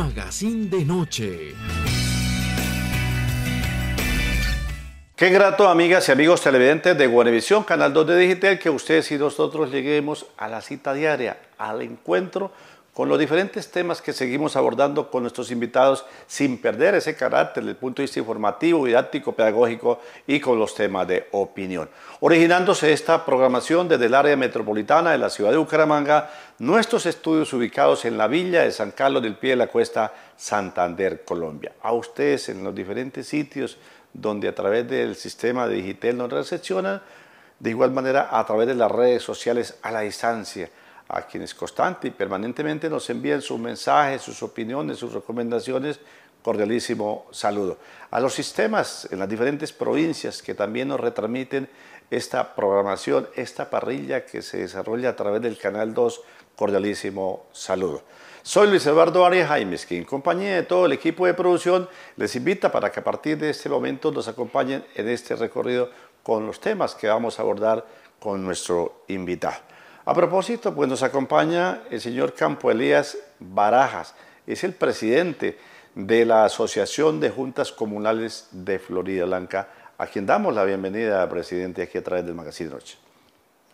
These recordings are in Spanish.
Magazine de Noche. Qué grato, amigas y amigos televidentes de Guanevisión, Canal 2 de Digital, que ustedes y nosotros lleguemos a la cita diaria, al encuentro con los diferentes temas que seguimos abordando con nuestros invitados sin perder ese carácter del punto de vista informativo, didáctico, pedagógico y con los temas de opinión. Originándose esta programación desde el área metropolitana de la ciudad de Bucaramanga, nuestros estudios ubicados en la villa de San Carlos del Pie de la Cuesta, Santander, Colombia. A ustedes en los diferentes sitios donde a través del sistema digital nos recepcionan, de igual manera a través de las redes sociales a la distancia a quienes constante y permanentemente nos envían sus mensajes, sus opiniones, sus recomendaciones. Cordialísimo saludo. A los sistemas en las diferentes provincias que también nos retransmiten esta programación, esta parrilla que se desarrolla a través del Canal 2, cordialísimo saludo. Soy Luis Eduardo Arias Jaimes, que en compañía de todo el equipo de producción les invita para que a partir de este momento nos acompañen en este recorrido con los temas que vamos a abordar con nuestro invitado. A propósito, pues nos acompaña el señor Campo Elías Barajas, es el presidente de la Asociación de Juntas Comunales de Florida Blanca, a quien damos la bienvenida, presidente, aquí a través del Magazine Noche.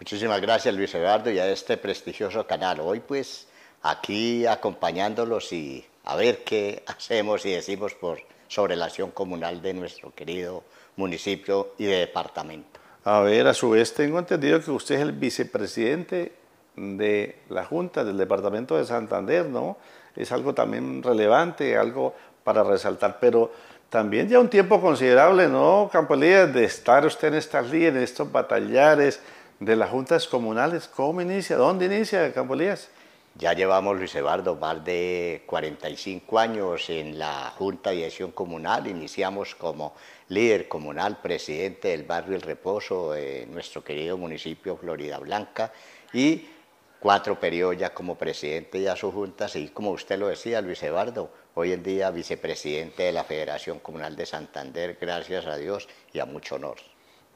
Muchísimas gracias, Luis Eduardo, y a este prestigioso canal. Hoy, pues, aquí acompañándolos y a ver qué hacemos y decimos por, sobre la acción comunal de nuestro querido municipio y de departamento. A ver, a su vez tengo entendido que usted es el vicepresidente de la Junta del Departamento de Santander, ¿no? Es algo también relevante, algo para resaltar, pero también ya un tiempo considerable, ¿no, Campolías, de estar usted en estas líneas, en estos batallares de las juntas comunales? ¿Cómo inicia? ¿Dónde inicia, Campolías? Ya llevamos, Luis Eduardo, más de 45 años en la Junta de Dirección Comunal. Iniciamos como líder comunal, presidente del barrio El Reposo en nuestro querido municipio Florida Blanca y cuatro periodos ya como presidente de su junta. Y como usted lo decía, Luis Eduardo, hoy en día vicepresidente de la Federación Comunal de Santander, gracias a Dios y a mucho honor.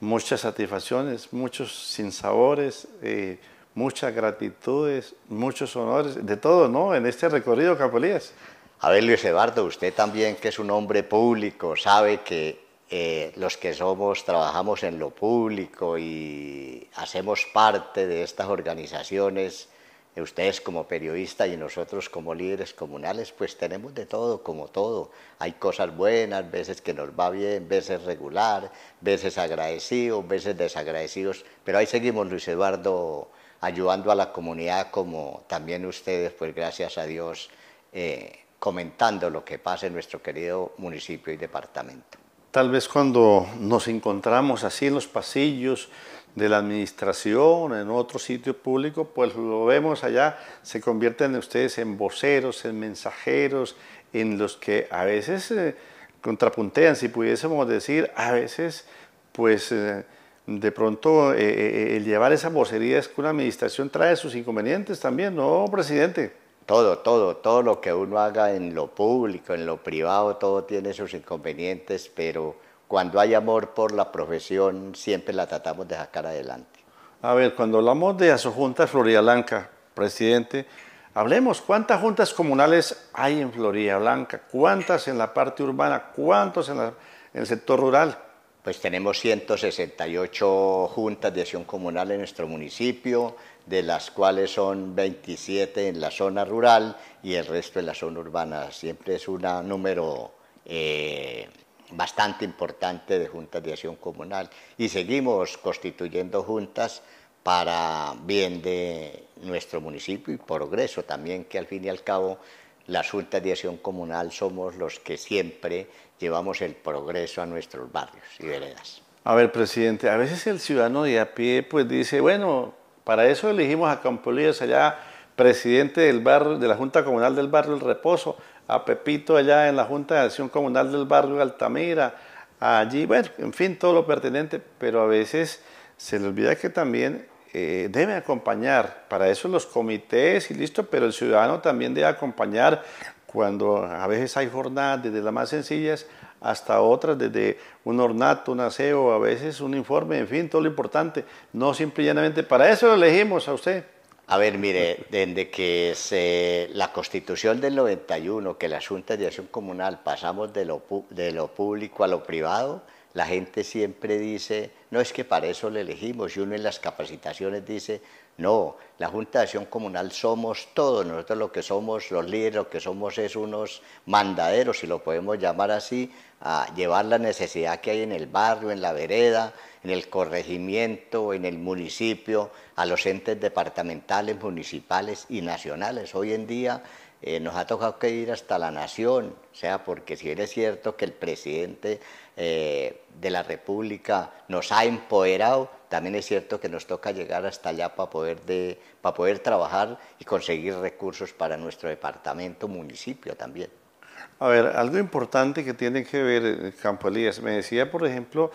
Muchas satisfacciones, muchos sinsabores. Eh muchas gratitudes, muchos honores, de todo, ¿no? En este recorrido Capolías. A ver, Luis Eduardo, usted también, que es un hombre público, sabe que eh, los que somos, trabajamos en lo público y hacemos parte de estas organizaciones, eh, ustedes como periodistas y nosotros como líderes comunales, pues tenemos de todo, como todo. Hay cosas buenas, veces que nos va bien, veces regular, veces agradecidos, veces desagradecidos, pero ahí seguimos, Luis Eduardo ayudando a la comunidad como también ustedes, pues gracias a Dios, eh, comentando lo que pasa en nuestro querido municipio y departamento. Tal vez cuando nos encontramos así en los pasillos de la administración, en otro sitio público, pues lo vemos allá, se convierten ustedes en voceros, en mensajeros, en los que a veces eh, contrapuntean, si pudiésemos decir, a veces pues... Eh, de pronto eh, eh, eh, el llevar esa vocería es que una administración trae sus inconvenientes también, ¿no, presidente? Todo, todo, todo lo que uno haga en lo público, en lo privado, todo tiene sus inconvenientes, pero cuando hay amor por la profesión, siempre la tratamos de sacar adelante. A ver, cuando hablamos de junta Florida Blanca, presidente, hablemos cuántas juntas comunales hay en Florida Blanca, cuántas en la parte urbana, cuántos en el sector rural pues tenemos 168 juntas de acción comunal en nuestro municipio, de las cuales son 27 en la zona rural y el resto en la zona urbana. Siempre es un número eh, bastante importante de juntas de acción comunal y seguimos constituyendo juntas para bien de nuestro municipio y progreso también, que al fin y al cabo las juntas de acción comunal somos los que siempre llevamos el progreso a nuestros barrios y veredas. A ver, presidente, a veces el ciudadano de a pie pues dice, bueno, para eso elegimos a Campolías allá, presidente del barrio, de la Junta Comunal del Barrio El Reposo, a Pepito allá en la Junta de Acción Comunal del Barrio Altamira, allí, bueno, en fin, todo lo pertinente, pero a veces se le olvida que también eh, debe acompañar, para eso los comités y listo, pero el ciudadano también debe acompañar, cuando a veces hay jornadas desde las más sencillas hasta otras, desde un ornato, un aseo, a veces un informe, en fin, todo lo importante, no simple y llanamente, para eso lo elegimos a usted. A ver, mire, desde que se, la constitución del 91, que la Junta de Acción Comunal pasamos de lo, de lo público a lo privado, la gente siempre dice, no es que para eso le elegimos, y uno en las capacitaciones dice, no, la Junta de Acción Comunal somos todos, nosotros lo que somos, los líderes, lo que somos es unos mandaderos, si lo podemos llamar así, a llevar la necesidad que hay en el barrio, en la vereda, en el corregimiento, en el municipio, a los entes departamentales, municipales y nacionales. Hoy en día eh, nos ha tocado que ir hasta la nación, o sea, porque si bien es cierto que el presidente eh, de la República nos ha empoderado, también es cierto que nos toca llegar hasta allá para poder, de, para poder trabajar y conseguir recursos para nuestro departamento, municipio también. A ver, algo importante que tiene que ver, eh, Campo Elías, me decía, por ejemplo,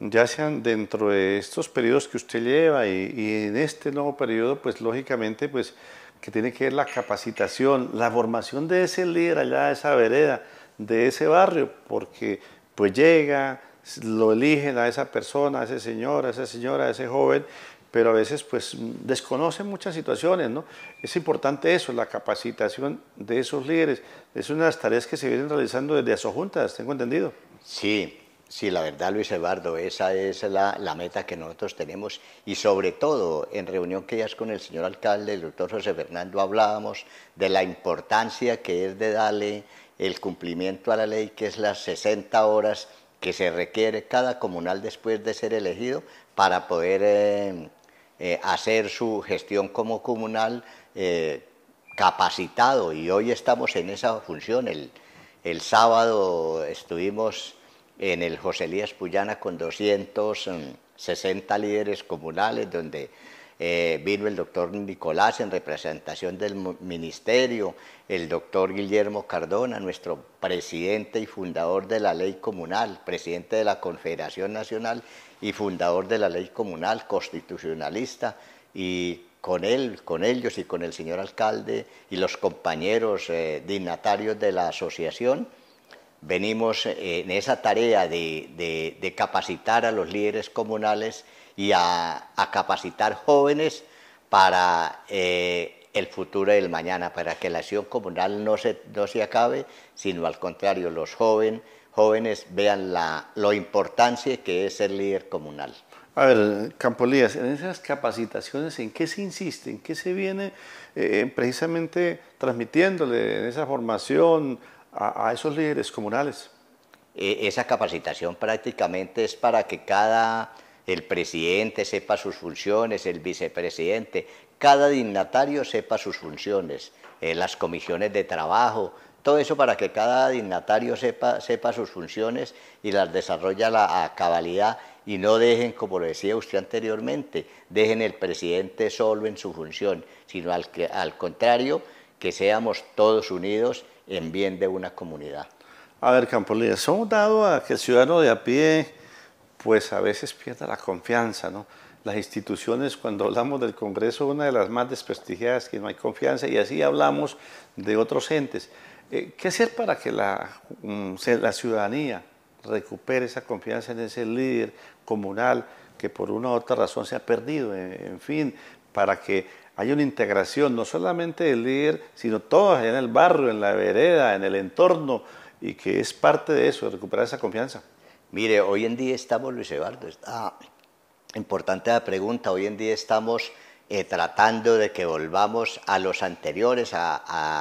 ya sean dentro de estos periodos que usted lleva y, y en este nuevo periodo, pues lógicamente, pues que tiene que ver la capacitación, la formación de ese líder allá de esa vereda, de ese barrio, porque pues llega, lo eligen a esa persona, a ese señor, a esa señora, a ese joven, pero a veces pues desconocen muchas situaciones, ¿no? Es importante eso, la capacitación de esos líderes. Es una de las tareas que se vienen realizando desde juntas, tengo entendido. Sí, Sí, la verdad, Luis Eduardo, esa es la, meta que nosotros tenemos y sobre todo en reunión que ya es con el señor alcalde, el doctor José Fernando, hablábamos de la importancia que es de darle el cumplimiento a la ley, que es las 60 horas que se requiere cada comunal después de ser elegido para poder eh, eh, hacer su gestión como comunal eh, capacitado y hoy estamos en esa función. el sábado estuvimos en el José Elías Puyana con 260 líderes comunales, donde eh, vino el doctor Nicolás en representación del ministerio, el doctor Guillermo Cardona, nuestro presidente y fundador de la ley comunal, presidente de la Confederación Nacional y fundador de la ley comunal, constitucionalista, y con él, con ellos y con el señor alcalde y los compañeros eh, dignatarios de la asociación, venimos eh, en esa tarea de, capacitar a los líderes comunales y a, capacitar jóvenes para eh, el futuro del mañana, para que la acción comunal no se, no se acabe, sino al contrario, los jóvenes, jóvenes vean la lo importancia que es ser líder comunal. A ver, Campolías, en esas capacitaciones, ¿en qué se insiste? ¿En qué se viene eh, precisamente transmitiéndole en esa formación a, esos líderes comunales? E, esa capacitación prácticamente es para que cada, el presidente sepa sus funciones, el vicepresidente, cada dignatario sepa sus funciones, eh, las comisiones de trabajo, todo eso para que cada dignatario sepa, sepa sus funciones y las desarrolle a, cabalidad y no dejen, como lo decía usted anteriormente, dejen el presidente solo en su función, sino al, al contrario, que seamos todos unidos en bien de una comunidad. A ver, Campolides, somos dado a que el ciudadano de a pie, pues a veces pierda la confianza, ¿no? Las instituciones, cuando hablamos del Congreso, una de las más desprestigiadas, que no hay confianza, y así hablamos de otros entes. Eh, ¿Qué hacer para que mm, la, ciudadanía recupere esa confianza en ese líder comunal que por una u otra razón se ha perdido? en fin, para que hay una integración, no solamente del líder, sino todos en el barrio, en la vereda, en el entorno, y que es parte de eso, recuperar esa confianza. Mire, hoy en día estamos, Luis Eduardo, está importante la pregunta, hoy en día estamos eh, tratando de que volvamos a los anteriores, a,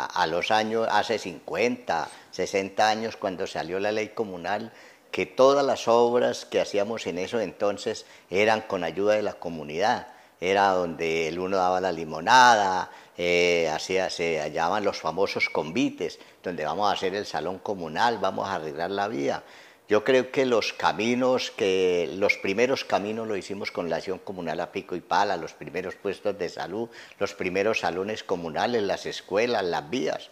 a los años, hace 50, 60 años, cuando salió la ley comunal, que todas las obras que hacíamos en eso entonces eran con ayuda de la comunidad era donde el uno daba la limonada, eh, se hallaban los famosos convites, donde vamos a hacer el salón comunal, vamos a arreglar la vía. Yo creo que los caminos, que los primeros caminos lo hicimos con la acción comunal a pico y pala, los primeros puestos de salud, los primeros salones comunales, las escuelas, las vías.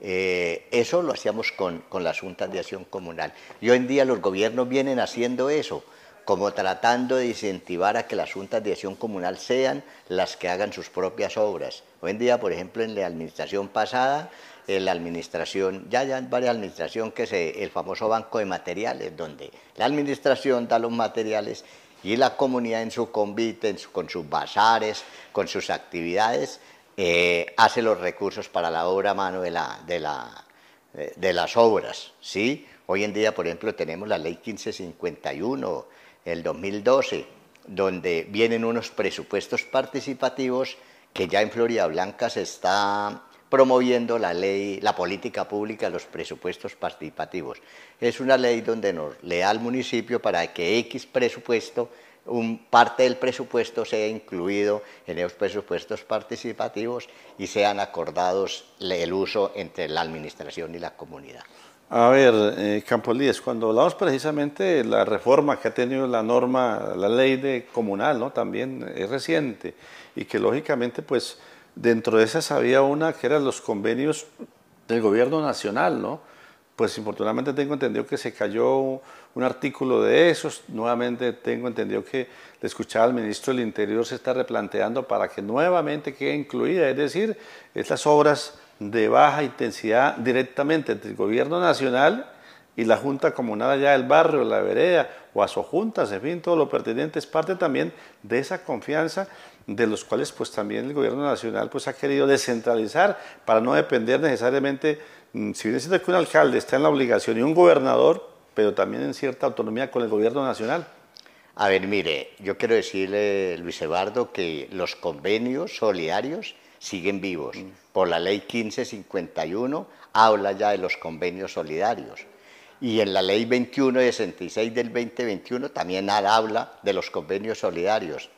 Eh, eso lo hacíamos con, con las juntas de acción comunal. Y hoy en día los gobiernos vienen haciendo eso como tratando de incentivar a que las juntas de acción comunal sean las que hagan sus propias obras. Hoy en día, por ejemplo, en la administración pasada, en eh, la administración, ya hay varias administraciones que es el famoso banco de materiales, donde la administración da los materiales y la comunidad en su convite, con sus bazares, con sus actividades, eh, hace los recursos para la obra a mano de, las obras, ¿sí? Hoy en día, por ejemplo, tenemos la ley 1551, el 2012, donde vienen unos presupuestos participativos que ya en Florida Blanca se está promoviendo la ley, la política pública, los presupuestos participativos. Es una ley donde nos le al municipio para que X presupuesto, parte del presupuesto sea incluido en esos presupuestos participativos y sean acordados el uso entre la administración y la comunidad. A ver, eh, Campolíes, cuando hablamos precisamente de la reforma que ha tenido la norma, la ley de comunal, ¿no? También es reciente y que lógicamente, pues, dentro de esas había una que eran los convenios del gobierno nacional, ¿no? Pues, infortunadamente tengo entendido que se cayó un artículo de esos. Nuevamente tengo entendido que le escuchaba al ministro del Interior se está replanteando para que nuevamente quede incluida, es decir, estas obras de baja intensidad directamente entre el gobierno nacional y la Junta Comunal ya del barrio, la vereda o a su juntas, en fin, todo lo pertinente es parte también de esa confianza de los cuales pues también el gobierno nacional pues ha querido descentralizar para no depender necesariamente, mm, si bien es cierto que un alcalde está en la obligación y un gobernador, pero también en cierta autonomía con el gobierno nacional. A ver, mire, yo quiero decirle, Luis Eduardo, que los convenios solidarios siguen vivos. Mm. Por la ley 1551 habla ya de los convenios solidarios. Y en la ley 21.66 del 2021 también habla de los convenios solidarios.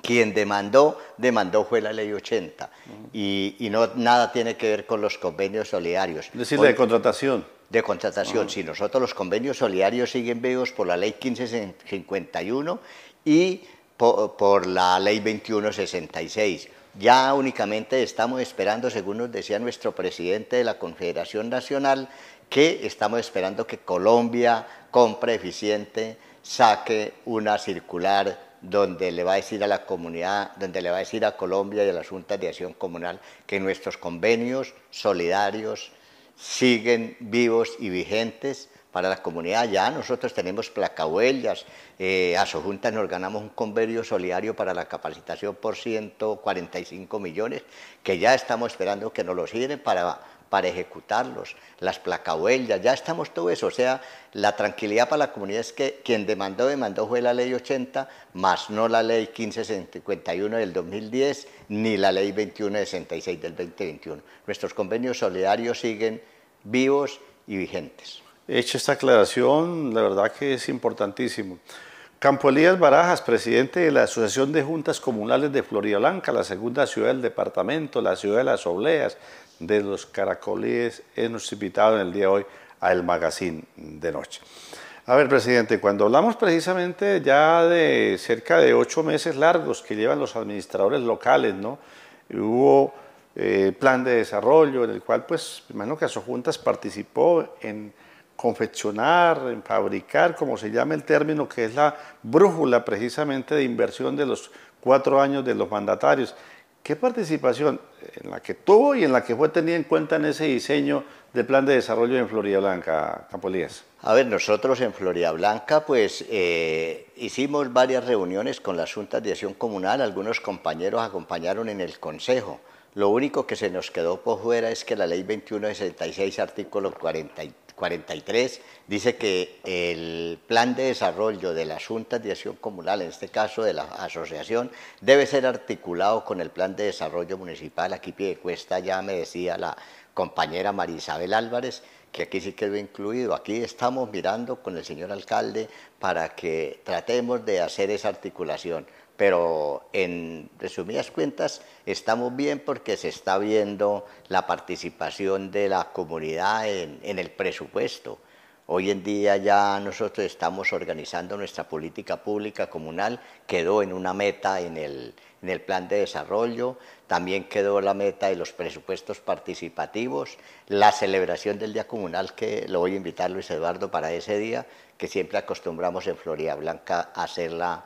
Quien demandó, demandó fue la ley 80. Mm. Y, no nada tiene que ver con los convenios solidarios. Es decir, de contratación de contratación. Ah. Si nosotros los convenios solidarios siguen vivos por la ley 1551 y por la ley 2166. Ya únicamente estamos esperando, según nos decía nuestro presidente de la Confederación Nacional, que estamos esperando que Colombia compra eficiente, saque una circular donde le va a decir a la comunidad, donde le va a decir a Colombia y a las juntas de acción comunal que nuestros convenios solidarios siguen vivos y vigentes, para la comunidad. Ya nosotros tenemos placahuellas, eh, a junta nos ganamos un convenio solidario para la capacitación por 145 millones, que ya estamos esperando que nos lo sirven para para ejecutarlos, las placahuellas, ya estamos todo eso. O sea, la tranquilidad para la comunidad es que quien demandó, demandó fue la ley 80, más no la ley 1551 del 2010, ni la ley 2166 del 2021. Nuestros convenios solidarios siguen vivos y vigentes hecho esta aclaración, la verdad que es importantísimo. Campo Elías Barajas, presidente de la Asociación de Juntas Comunales de Florida Blanca, la segunda ciudad del departamento, la ciudad de las Obleas, de los Caracolíes, nuestro invitado en el día de hoy El Magazine de Noche. A ver, presidente, cuando hablamos precisamente ya de cerca de ocho meses largos que llevan los administradores locales, ¿no? Hubo eh, plan de desarrollo en el cual, pues, imagino que a sus juntas participó en confeccionar, en fabricar, como se llama el término, que es la brújula precisamente de inversión de los cuatro años de los mandatarios. ¿Qué participación en la que tuvo y en la que fue tenida en cuenta en ese diseño del plan de desarrollo en Florida Blanca, Capolías? A ver, nosotros en Florida Blanca, pues eh, hicimos varias reuniones con la Junta de acción comunal, algunos compañeros acompañaron en el consejo. Lo único que se nos quedó por fuera es que la ley 2166, artículo 43 43, dice que el plan de desarrollo de la Junta de acción comunal, en este caso de la asociación, debe ser articulado con el plan de desarrollo municipal. Aquí pie de cuesta ya me decía la compañera María Isabel Álvarez, que aquí sí quedó incluido. Aquí estamos mirando con el señor alcalde para que tratemos de hacer esa articulación pero en resumidas cuentas estamos bien porque se está viendo la participación de la comunidad en, el presupuesto. Hoy en día ya nosotros estamos organizando nuestra política pública comunal, quedó en una meta en el, plan de desarrollo, también quedó la meta de los presupuestos participativos, la celebración del Día Comunal, que lo voy a invitar Luis Eduardo para ese día, que siempre acostumbramos en Florida Blanca a hacerla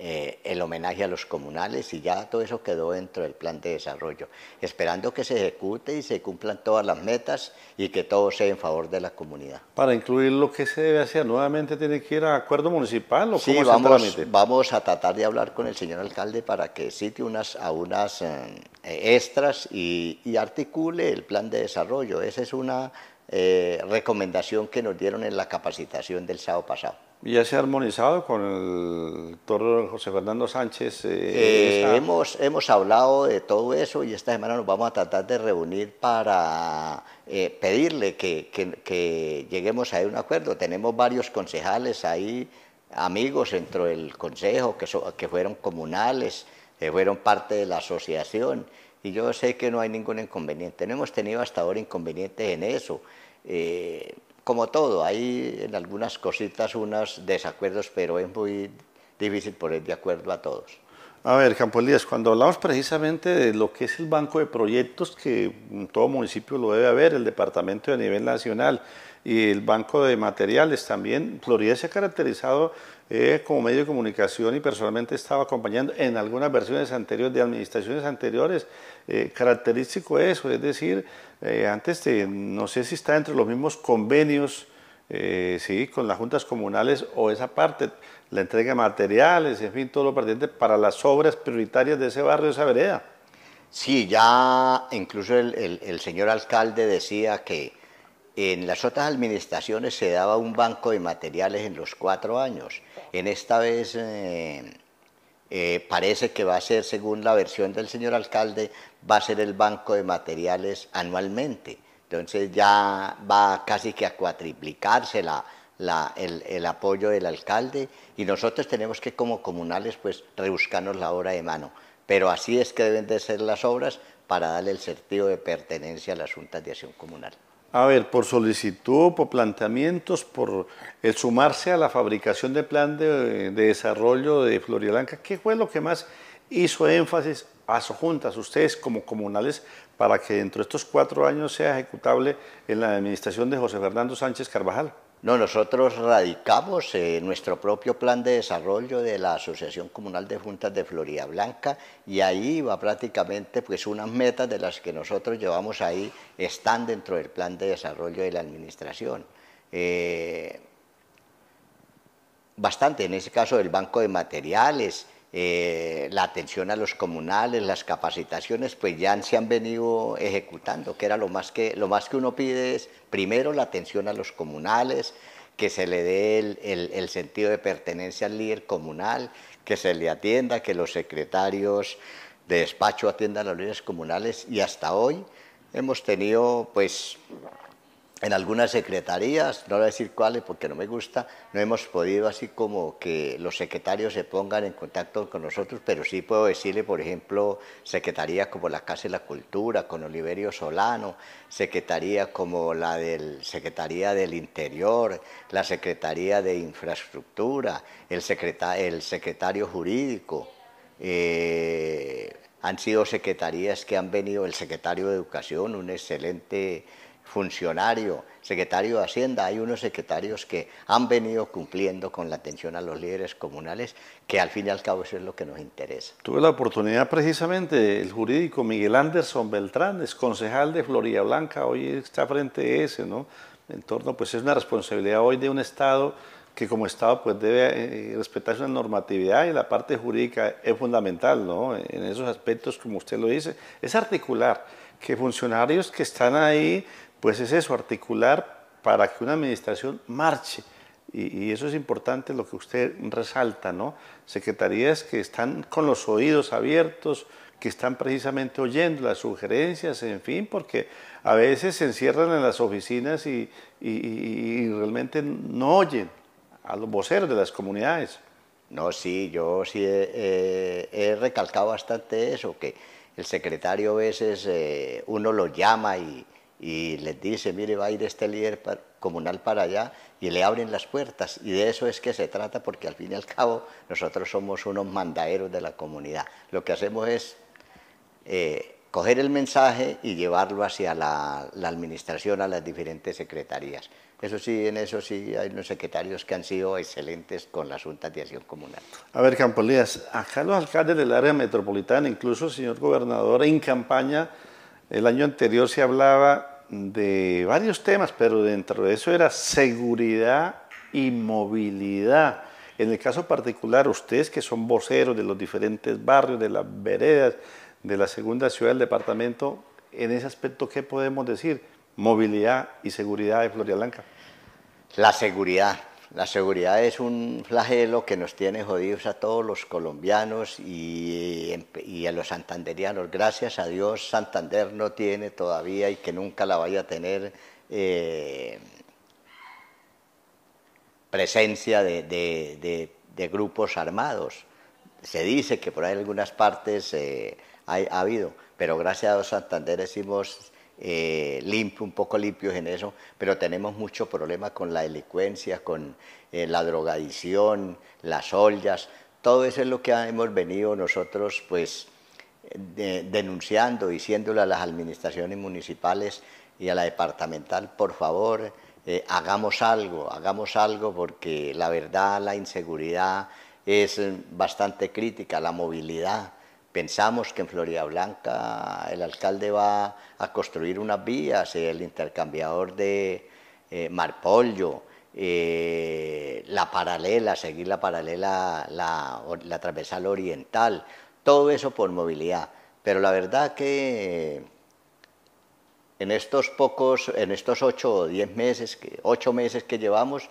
eh, el homenaje a los comunales y ya todo eso quedó dentro del plan de desarrollo, esperando que se ejecute y se cumplan todas las metas y que todo sea en favor de la comunidad. Para incluir lo que se debe hacer, nuevamente tiene que ir a acuerdo municipal o sí, cómo vamos, vamos a tratar de hablar con el señor alcalde para que cite unas a unas eh, eh, extras y, articule el plan de desarrollo. Esa es una recomendación que nos dieron en la capacitación del sábado pasado ya se ha armonizado con el toro José Fernando Sánchez. Eh, eh, hemos, hemos hablado de todo eso y esta semana nos vamos a tratar de reunir para eh, pedirle que, que, lleguemos a un acuerdo. Tenemos varios concejales ahí, amigos dentro del consejo, que, que fueron comunales, que fueron parte de la asociación, y yo sé que no hay ningún inconveniente. No hemos tenido hasta ahora inconvenientes en eso. Eh, como todo, hay en algunas cositas unos desacuerdos, pero es muy difícil poner de acuerdo a todos. A ver, Campo Elías, cuando hablamos precisamente de lo que es el banco de proyectos, que todo municipio lo debe haber, el departamento a nivel nacional y el banco de materiales también, Florida se ha caracterizado eh, como medio de comunicación y personalmente estaba acompañando en algunas versiones anteriores de administraciones anteriores, eh, característico eso, es decir, eh, antes no sé si está entre los mismos convenios, sí, con las juntas comunales o esa parte la entrega de materiales, en fin, todo lo pertinente para las obras prioritarias de ese barrio, de esa vereda. Sí, ya incluso el, señor alcalde decía que en las otras administraciones se daba un banco de materiales en los cuatro años. En esta vez eh, eh, parece que va a ser, según la versión del señor alcalde, va a ser el banco de materiales anualmente. Entonces ya va casi que a cuatriplicarse la, el, apoyo del alcalde y nosotros tenemos que como comunales pues rebuscarnos la obra de mano. Pero así es que deben de ser las obras para darle el sentido de pertenencia a las juntas de acción comunal. A ver, por solicitud, por planteamientos, por el sumarse a la fabricación de plan de, desarrollo de Floridablanca ¿qué fue lo que más hizo énfasis a sus juntas, ustedes como comunales, para que dentro de estos cuatro años sea ejecutable en la administración de José Fernando Sánchez Carvajal? No, nosotros radicamos eh, nuestro propio plan de desarrollo de la Asociación Comunal de Juntas de Florida Blanca y ahí va prácticamente pues unas metas de las que nosotros llevamos ahí están dentro del plan de desarrollo de la administración. Eh, bastante, en ese caso del banco de materiales, eh, la atención a los comunales, las capacitaciones, pues ya se han venido ejecutando, que era lo más que, lo más que uno pide es primero la atención a los comunales, que se le dé el, el, el sentido de pertenencia al líder comunal, que se le atienda, que los secretarios de despacho atiendan a los líderes comunales y hasta hoy hemos tenido pues en algunas secretarías, no voy a decir cuáles porque no me gusta, no hemos podido así como que los secretarios se pongan en contacto con nosotros, pero sí puedo decirle, por ejemplo, secretarías como la Casa de la Cultura, con Oliverio Solano, secretarías como la del Secretaría del Interior, la Secretaría de Infraestructura, el, secretario jurídico. Eh, han sido secretarías que han venido, el secretario de Educación, un excelente funcionario, secretario de Hacienda, hay unos secretarios que han venido cumpliendo con la atención a los líderes comunales, que al fin y al cabo eso es lo que nos interesa. Tuve la oportunidad precisamente, el jurídico Miguel Anderson Beltrán, es concejal de Florida Blanca, hoy está frente a ese, ¿no? En torno, pues es una responsabilidad hoy de un Estado que como Estado pues debe eh, respetar respetarse una normatividad y la parte jurídica es fundamental, ¿no? En esos aspectos, como usted lo dice, es articular que funcionarios que están ahí pues es eso, articular para que una administración marche. Y, eso es importante lo que usted resalta, ¿no? Secretarías que están con los oídos abiertos, que están precisamente oyendo las sugerencias, en fin, porque a veces se encierran en las oficinas y, realmente no oyen a los voceros de las comunidades. No, sí, yo sí he recalcado bastante eso, que el secretario a veces eh, uno lo llama y, y les dice, mire, va a ir este líder comunal para allá y le abren las puertas. Y de eso es que se trata, porque al fin y al cabo nosotros somos unos mandaeros de la comunidad. Lo que hacemos es eh, coger el mensaje y llevarlo hacia la, la, administración, a las diferentes secretarías. Eso sí, en eso sí hay unos secretarios que han sido excelentes con la juntas de acción comunal. A ver, Campolías, acá los alcaldes del área metropolitana, incluso señor gobernador, en campaña el año anterior se hablaba de varios temas, pero dentro de eso era seguridad y movilidad. En el caso particular, ustedes que son voceros de los diferentes barrios, de las veredas, de la segunda ciudad del departamento, en ese aspecto, ¿qué podemos decir? Movilidad y seguridad de Blanca. La seguridad. La seguridad es un flagelo que nos tiene jodidos a todos los colombianos y, a los santanderianos. Gracias a Dios Santander no tiene todavía y que nunca la vaya a tener eh, presencia de, grupos armados. Se dice que por ahí en algunas partes eh, ha habido, pero gracias a Dios Santander hicimos eh, limpio, un poco limpios en eso, pero tenemos muchos problemas con la delincuencia, con eh, la drogadicción, las ollas, todo eso es lo que hemos venido nosotros pues denunciando, diciéndole a las administraciones municipales y a la departamental, por favor, eh, hagamos algo, hagamos algo porque la verdad la inseguridad es bastante crítica, la movilidad. Pensamos que en Florida Blanca el alcalde va a construir unas vías, el intercambiador de eh, Marpollo, eh, la paralela, seguir la paralela, la, la, oriental, todo eso por movilidad. Pero la verdad que en estos pocos, en estos ocho o diez meses, ocho meses que llevamos,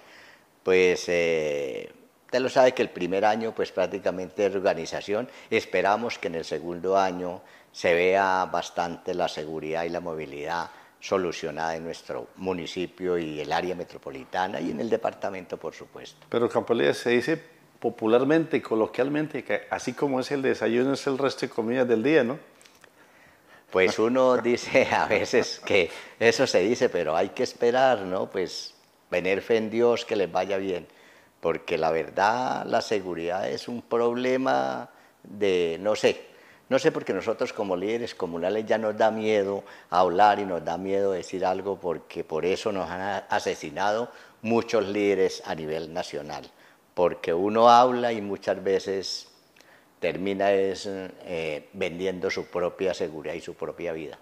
pues eh, usted lo sabe que el primer año pues prácticamente es organización, esperamos que en el segundo año se vea bastante la seguridad y la movilidad solucionada en nuestro municipio y el área metropolitana y en el departamento, por supuesto. Pero Campolía se dice popularmente coloquialmente que así como es el desayuno es el resto de comidas del día, ¿no? Pues uno dice a veces que eso se dice, pero hay que esperar, ¿no? Pues tener fe en Dios que les vaya bien, porque la verdad la seguridad es un problema de, no sé, no sé por qué nosotros como líderes comunales ya nos da miedo hablar y nos da miedo decir algo porque por eso nos han asesinado muchos líderes a nivel nacional. Porque uno habla y muchas veces termina es, eh, vendiendo su propia seguridad y su propia vida.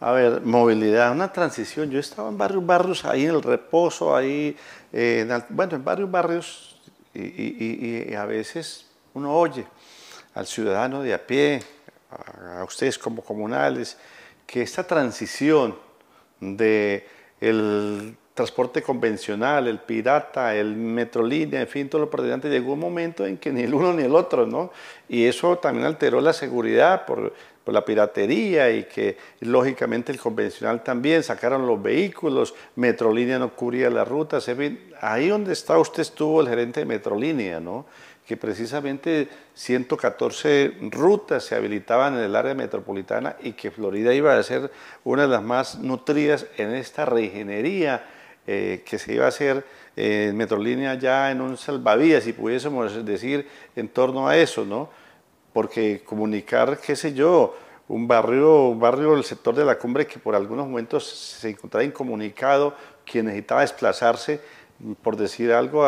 A ver, movilidad, una transición. Yo estaba en varios barrios ahí, en el reposo, ahí, eh, bueno, en varios barrios y a veces uno oye al ciudadano de a pie, a, ustedes como comunales, que esta transición de el transporte convencional, el pirata, el metrolínea, en fin, todo lo por llegó un momento en que ni el uno ni el otro, ¿no? Y eso también alteró la seguridad por por la piratería y que lógicamente el convencional también, sacaron los vehículos, Metrolínea no cubría las rutas, ahí donde está usted estuvo el gerente de Metrolínea, ¿no? que precisamente 114 rutas se habilitaban en el área metropolitana y que Florida iba a ser una de las más nutridas en esta reingeniería eh, que se iba a hacer en eh, Metrolínea ya en un salvavidas, si pudiésemos decir, en torno a eso, ¿no? porque comunicar, qué sé yo, un barrio, un barrio del sector de la cumbre que por algunos momentos se encontraba incomunicado, quien necesitaba desplazarse, por decir algo,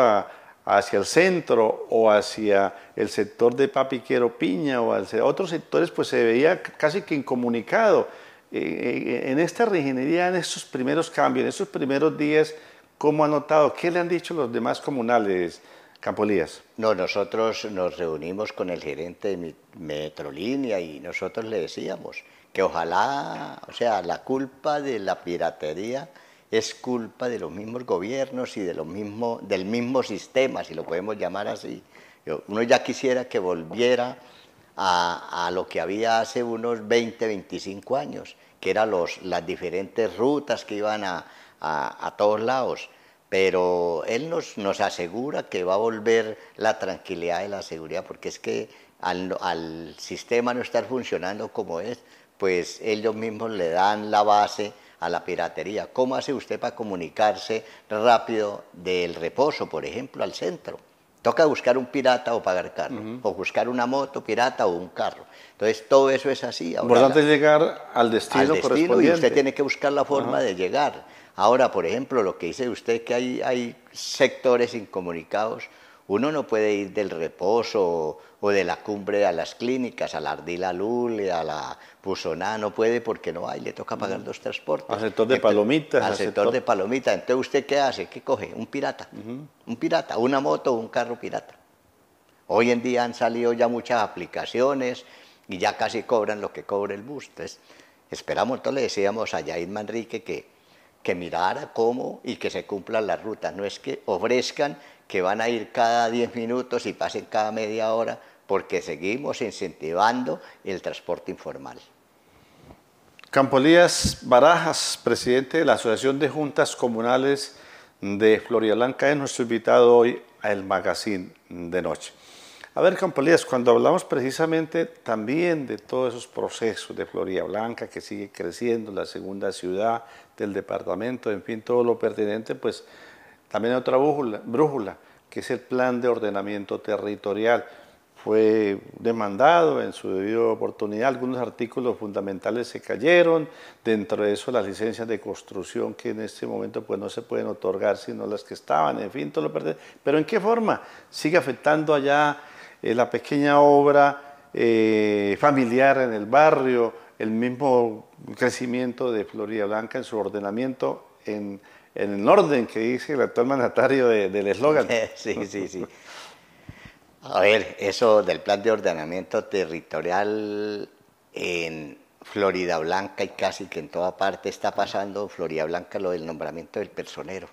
hacia el centro o hacia el sector de Papiquero Piña o hacia otros sectores, pues se veía casi que incomunicado. Eh, eh, en esta reingeniería, en esos primeros cambios, en esos primeros días, ¿cómo ha notado? ¿Qué le han dicho los demás comunales? No, nosotros nos reunimos con el gerente de Metrolínea y nosotros le decíamos que ojalá, o sea, la culpa de la piratería es culpa de los mismos gobiernos y del mismo sistema, si lo podemos llamar así. Uno ya quisiera que volviera a, lo que había hace unos 20, 25 años, que eran las diferentes rutas que iban a todos lados pero él nos, asegura que va a volver la tranquilidad y la seguridad, porque es que al, sistema no estar funcionando como es, pues ellos mismos le dan la base a la piratería. ¿Cómo hace usted para comunicarse rápido del reposo, por ejemplo, al centro? Toca buscar un pirata o pagar carro, o buscar una moto pirata o un carro. Entonces, todo eso es así. importante es llegar al destino, Y usted tiene que buscar la forma de llegar. Ahora, por ejemplo, lo que dice usted, que hay, hay sectores incomunicados, uno no puede ir del reposo o, de la cumbre a las clínicas, a la Ardila Lul, a la Pusoná, no puede porque no hay, le toca pagar dos transportes. Al sector de palomitas. Al sector, de palomitas. Entonces, ¿usted qué hace? ¿Qué coge? Un pirata. Un pirata, una moto o un carro pirata. Hoy en día han salido ya muchas aplicaciones y ya casi cobran lo que cobra el bus. esperamos, entonces le decíamos a Yair Manrique que que mirara cómo y que se cumplan las rutas. No es que ofrezcan que van a ir cada 10 minutos y pasen cada media hora, porque seguimos incentivando el transporte informal. Campolías Barajas, presidente de la Asociación de Juntas Comunales de Floridablanca, es nuestro invitado hoy al Magazine de Noche. A ver, Campolías, cuando hablamos precisamente también de todos esos procesos de Florida Blanca que sigue creciendo, la segunda ciudad del departamento, en fin, todo lo pertinente, pues también hay otra brújula, que es el plan de ordenamiento territorial. Fue demandado en su debido oportunidad, algunos artículos fundamentales se cayeron, dentro de eso las licencias de construcción que en este momento pues no se pueden otorgar sino las que estaban, en fin, todo lo pertinente. Pero ¿en qué forma? Sigue afectando allá eh, la pequeña obra eh, familiar en el barrio, el mismo crecimiento de Florida Blanca en su ordenamiento, en, el orden que dice el actual mandatario del eslogan. Sí, sí, sí. A ver, eso del plan de ordenamiento territorial en Florida Blanca y casi que en toda parte está pasando en Florida Blanca lo del nombramiento del personero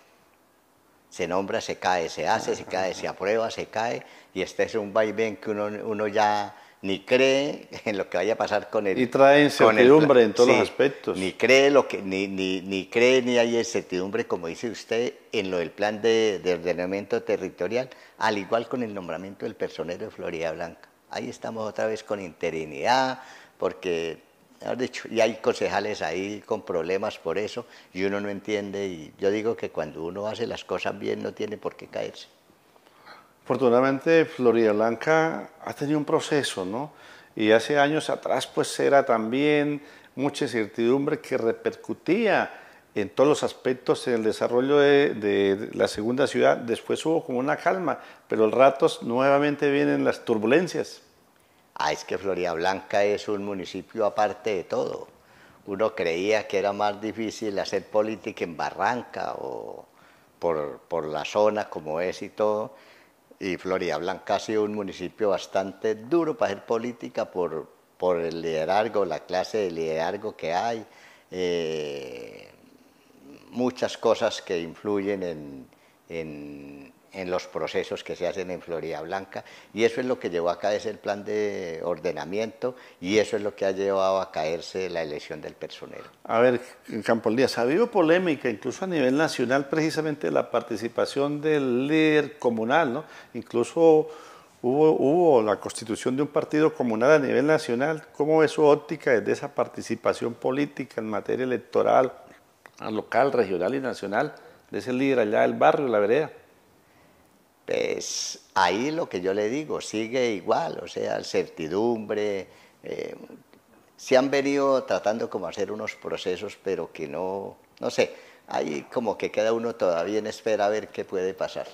se nombra, se cae, se hace, se cae, se aprueba, se cae, y este es un vaivén que uno, ya ni cree en lo que vaya a pasar con el... Y trae incertidumbre en todos los aspectos. Ni cree, lo que, ni, ni, cree ni hay incertidumbre, como dice usted, en lo del plan de, ordenamiento territorial, al igual con el nombramiento del personero de Florida Blanca. Ahí estamos otra vez con interinidad, porque de dicho, y hay concejales ahí con problemas por eso, y uno no entiende, y yo digo que cuando uno hace las cosas bien no tiene por qué caerse. Afortunadamente, Florida Blanca ha tenido un proceso, ¿no? Y hace años atrás, pues era también mucha incertidumbre que repercutía en todos los aspectos en el desarrollo de, de, la segunda ciudad. Después hubo como una calma, pero al ratos nuevamente vienen las turbulencias. Ah, es que Floridablanca es un municipio aparte de todo. Uno creía que era más difícil hacer política en Barranca o por, la zona como es y todo. Y Floridablanca ha sido un municipio bastante duro para hacer política por, por el liderazgo, la clase de liderazgo que hay. Eh, muchas cosas que influyen en, en los procesos que se hacen en Florida Blanca y eso es lo que llevó a caerse el plan de ordenamiento y eso es lo que ha llevado a caerse la elección del personero. A ver, Campo Díaz, ha habido polémica incluso a nivel nacional precisamente de la participación del líder comunal, ¿no? Incluso hubo, hubo la constitución de un partido comunal a nivel nacional. ¿Cómo es su óptica desde esa participación política en materia electoral, local, regional y nacional, de ese líder allá del barrio, la vereda? Pues ahí lo que yo le digo, sigue igual, o sea, certidumbre. Eh, se han venido tratando como hacer unos procesos, pero que no, no sé, ahí como que queda uno todavía en espera a ver qué puede pasar.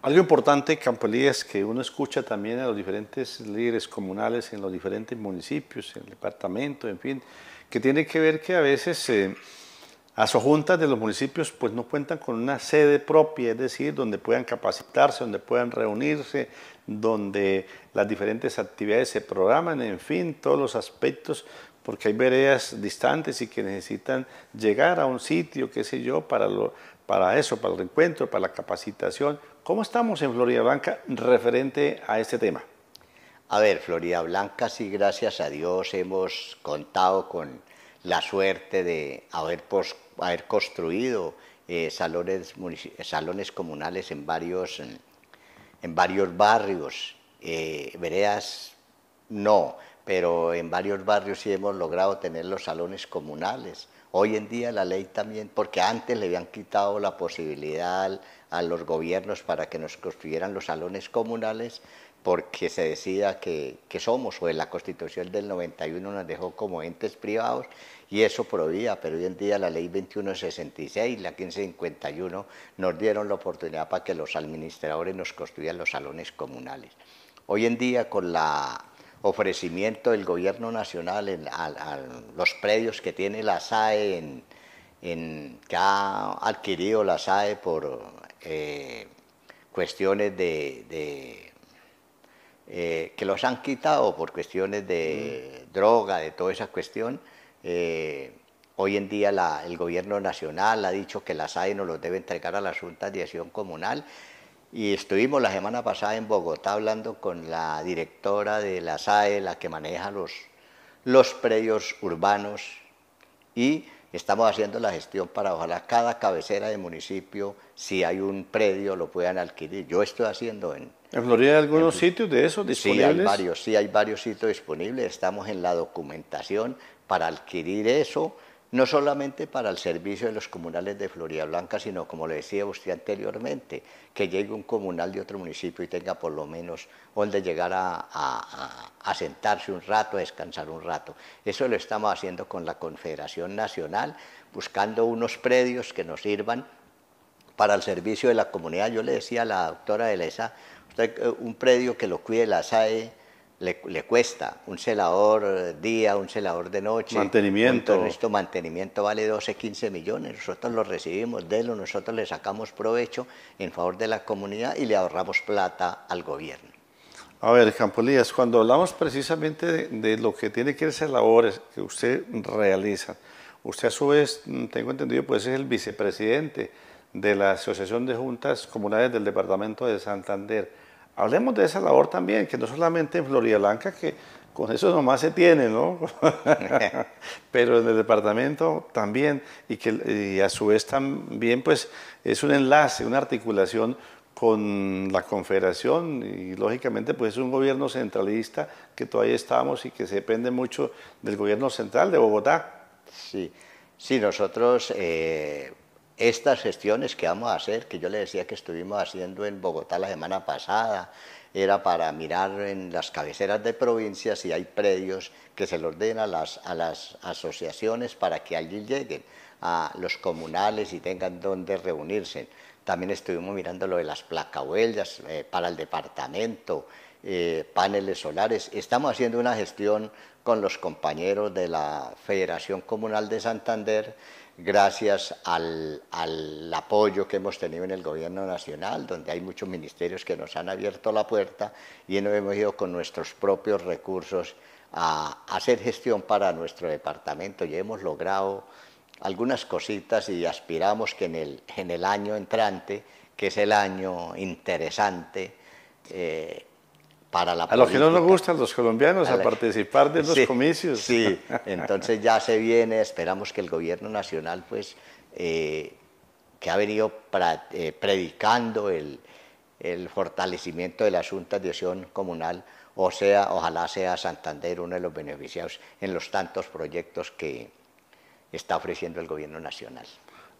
Algo importante, campolí es que uno escucha también a los diferentes líderes comunales en los diferentes municipios, en el departamento, en fin, que tiene que ver que a veces... Eh, las juntas de los municipios pues no cuentan con una sede propia, es decir, donde puedan capacitarse, donde puedan reunirse, donde las diferentes actividades se programan, en fin, todos los aspectos, porque hay veredas distantes y que necesitan llegar a un sitio, qué sé yo, para, lo, para eso, para el reencuentro, para la capacitación. ¿Cómo estamos en Florida Blanca referente a este tema? A ver, Florida Blanca, sí, gracias a Dios hemos contado con la suerte de haber pos haber construido eh, salones, salones comunales en varios, en, varios barrios, eh, veredas no, pero en varios barrios sí hemos logrado tener los salones comunales. Hoy en día la ley también, porque antes le habían quitado la posibilidad a los gobiernos para que nos construyeran los salones comunales, porque se decía que, somos, o en la Constitución del 91 nos dejó como entes privados y eso prohibía, pero hoy en día la ley 2166, y la 1551, nos dieron la oportunidad para que los administradores nos construyan los salones comunales. Hoy en día con el ofrecimiento del gobierno nacional a, los predios que tiene la SAE, en, que ha adquirido la SAE por eh, cuestiones de eh, que los han quitado por cuestiones de mm. droga, de toda esa cuestión. Eh, hoy en día el gobierno nacional ha dicho que la SAE no los debe entregar a la Junta de Acción Comunal. Y estuvimos la semana pasada en Bogotá hablando con la directora de la SAE, la que maneja los, los predios urbanos, y Estamos haciendo la gestión para ojalá cada cabecera de municipio, si hay un predio, lo puedan adquirir. Yo estoy haciendo en... ¿En Florida hay algunos sitios de eso disponibles? Sí, hay varios, sí, hay varios sitios disponibles. Estamos en la documentación para adquirir eso no solamente para el servicio de los comunales de Florida Blanca, sino, como le decía usted anteriormente, que llegue un comunal de otro municipio y tenga por lo menos donde llegar a, sentarse un rato, a descansar un rato. Eso lo estamos haciendo con la Confederación Nacional, buscando unos predios que nos sirvan para el servicio de la comunidad. Yo le decía a la doctora Elesa, eh, un predio que lo cuide la SAE, le, cuesta un celador día, un celador de noche. Mantenimiento. esto mantenimiento vale 12, 15 millones. Nosotros lo recibimos de lo, nosotros le sacamos provecho en favor de la comunidad y le ahorramos plata al gobierno. A ver, Campolías, cuando hablamos precisamente de, lo que tiene que ser labores que usted realiza, usted a su vez, mm, tengo entendido, pues es el vicepresidente de la Asociación de Juntas Comunales del Departamento de Santander hablemos de esa labor también, que no solamente en Florida que con eso nomás se tiene, ¿no? Pero en el departamento también, y que a su vez también, pues, es un enlace, una articulación con la confederación y lógicamente pues es un gobierno centralista que todavía estamos y que se depende mucho del gobierno central de Bogotá. Sí, sí nosotros eh, estas gestiones que vamos a hacer, que yo le decía que estuvimos haciendo en Bogotá la semana pasada, era para mirar en las cabeceras de provincias si hay predios que se los den a las, asociaciones para que allí lleguen a los comunales y tengan donde reunirse. También estuvimos mirando lo de las placahuellas eh, para el departamento, eh, paneles solares. Estamos haciendo una gestión con los compañeros de la Federación Comunal de Santander gracias al, apoyo que hemos tenido en el gobierno nacional, donde hay muchos ministerios que nos han abierto la puerta y nos hemos ido con nuestros propios recursos a, hacer gestión para nuestro departamento y hemos logrado algunas cositas y aspiramos que en el, año entrante, que es el año interesante, eh, a los que no nos gustan los colombianos a, participar de los comicios. Sí, entonces ya se viene, esperamos que el gobierno nacional, pues, eh, que ha venido eh, predicando el, fortalecimiento de las juntas de acción comunal, o sea, ojalá sea Santander uno de los beneficiados en los tantos proyectos que está ofreciendo el gobierno nacional.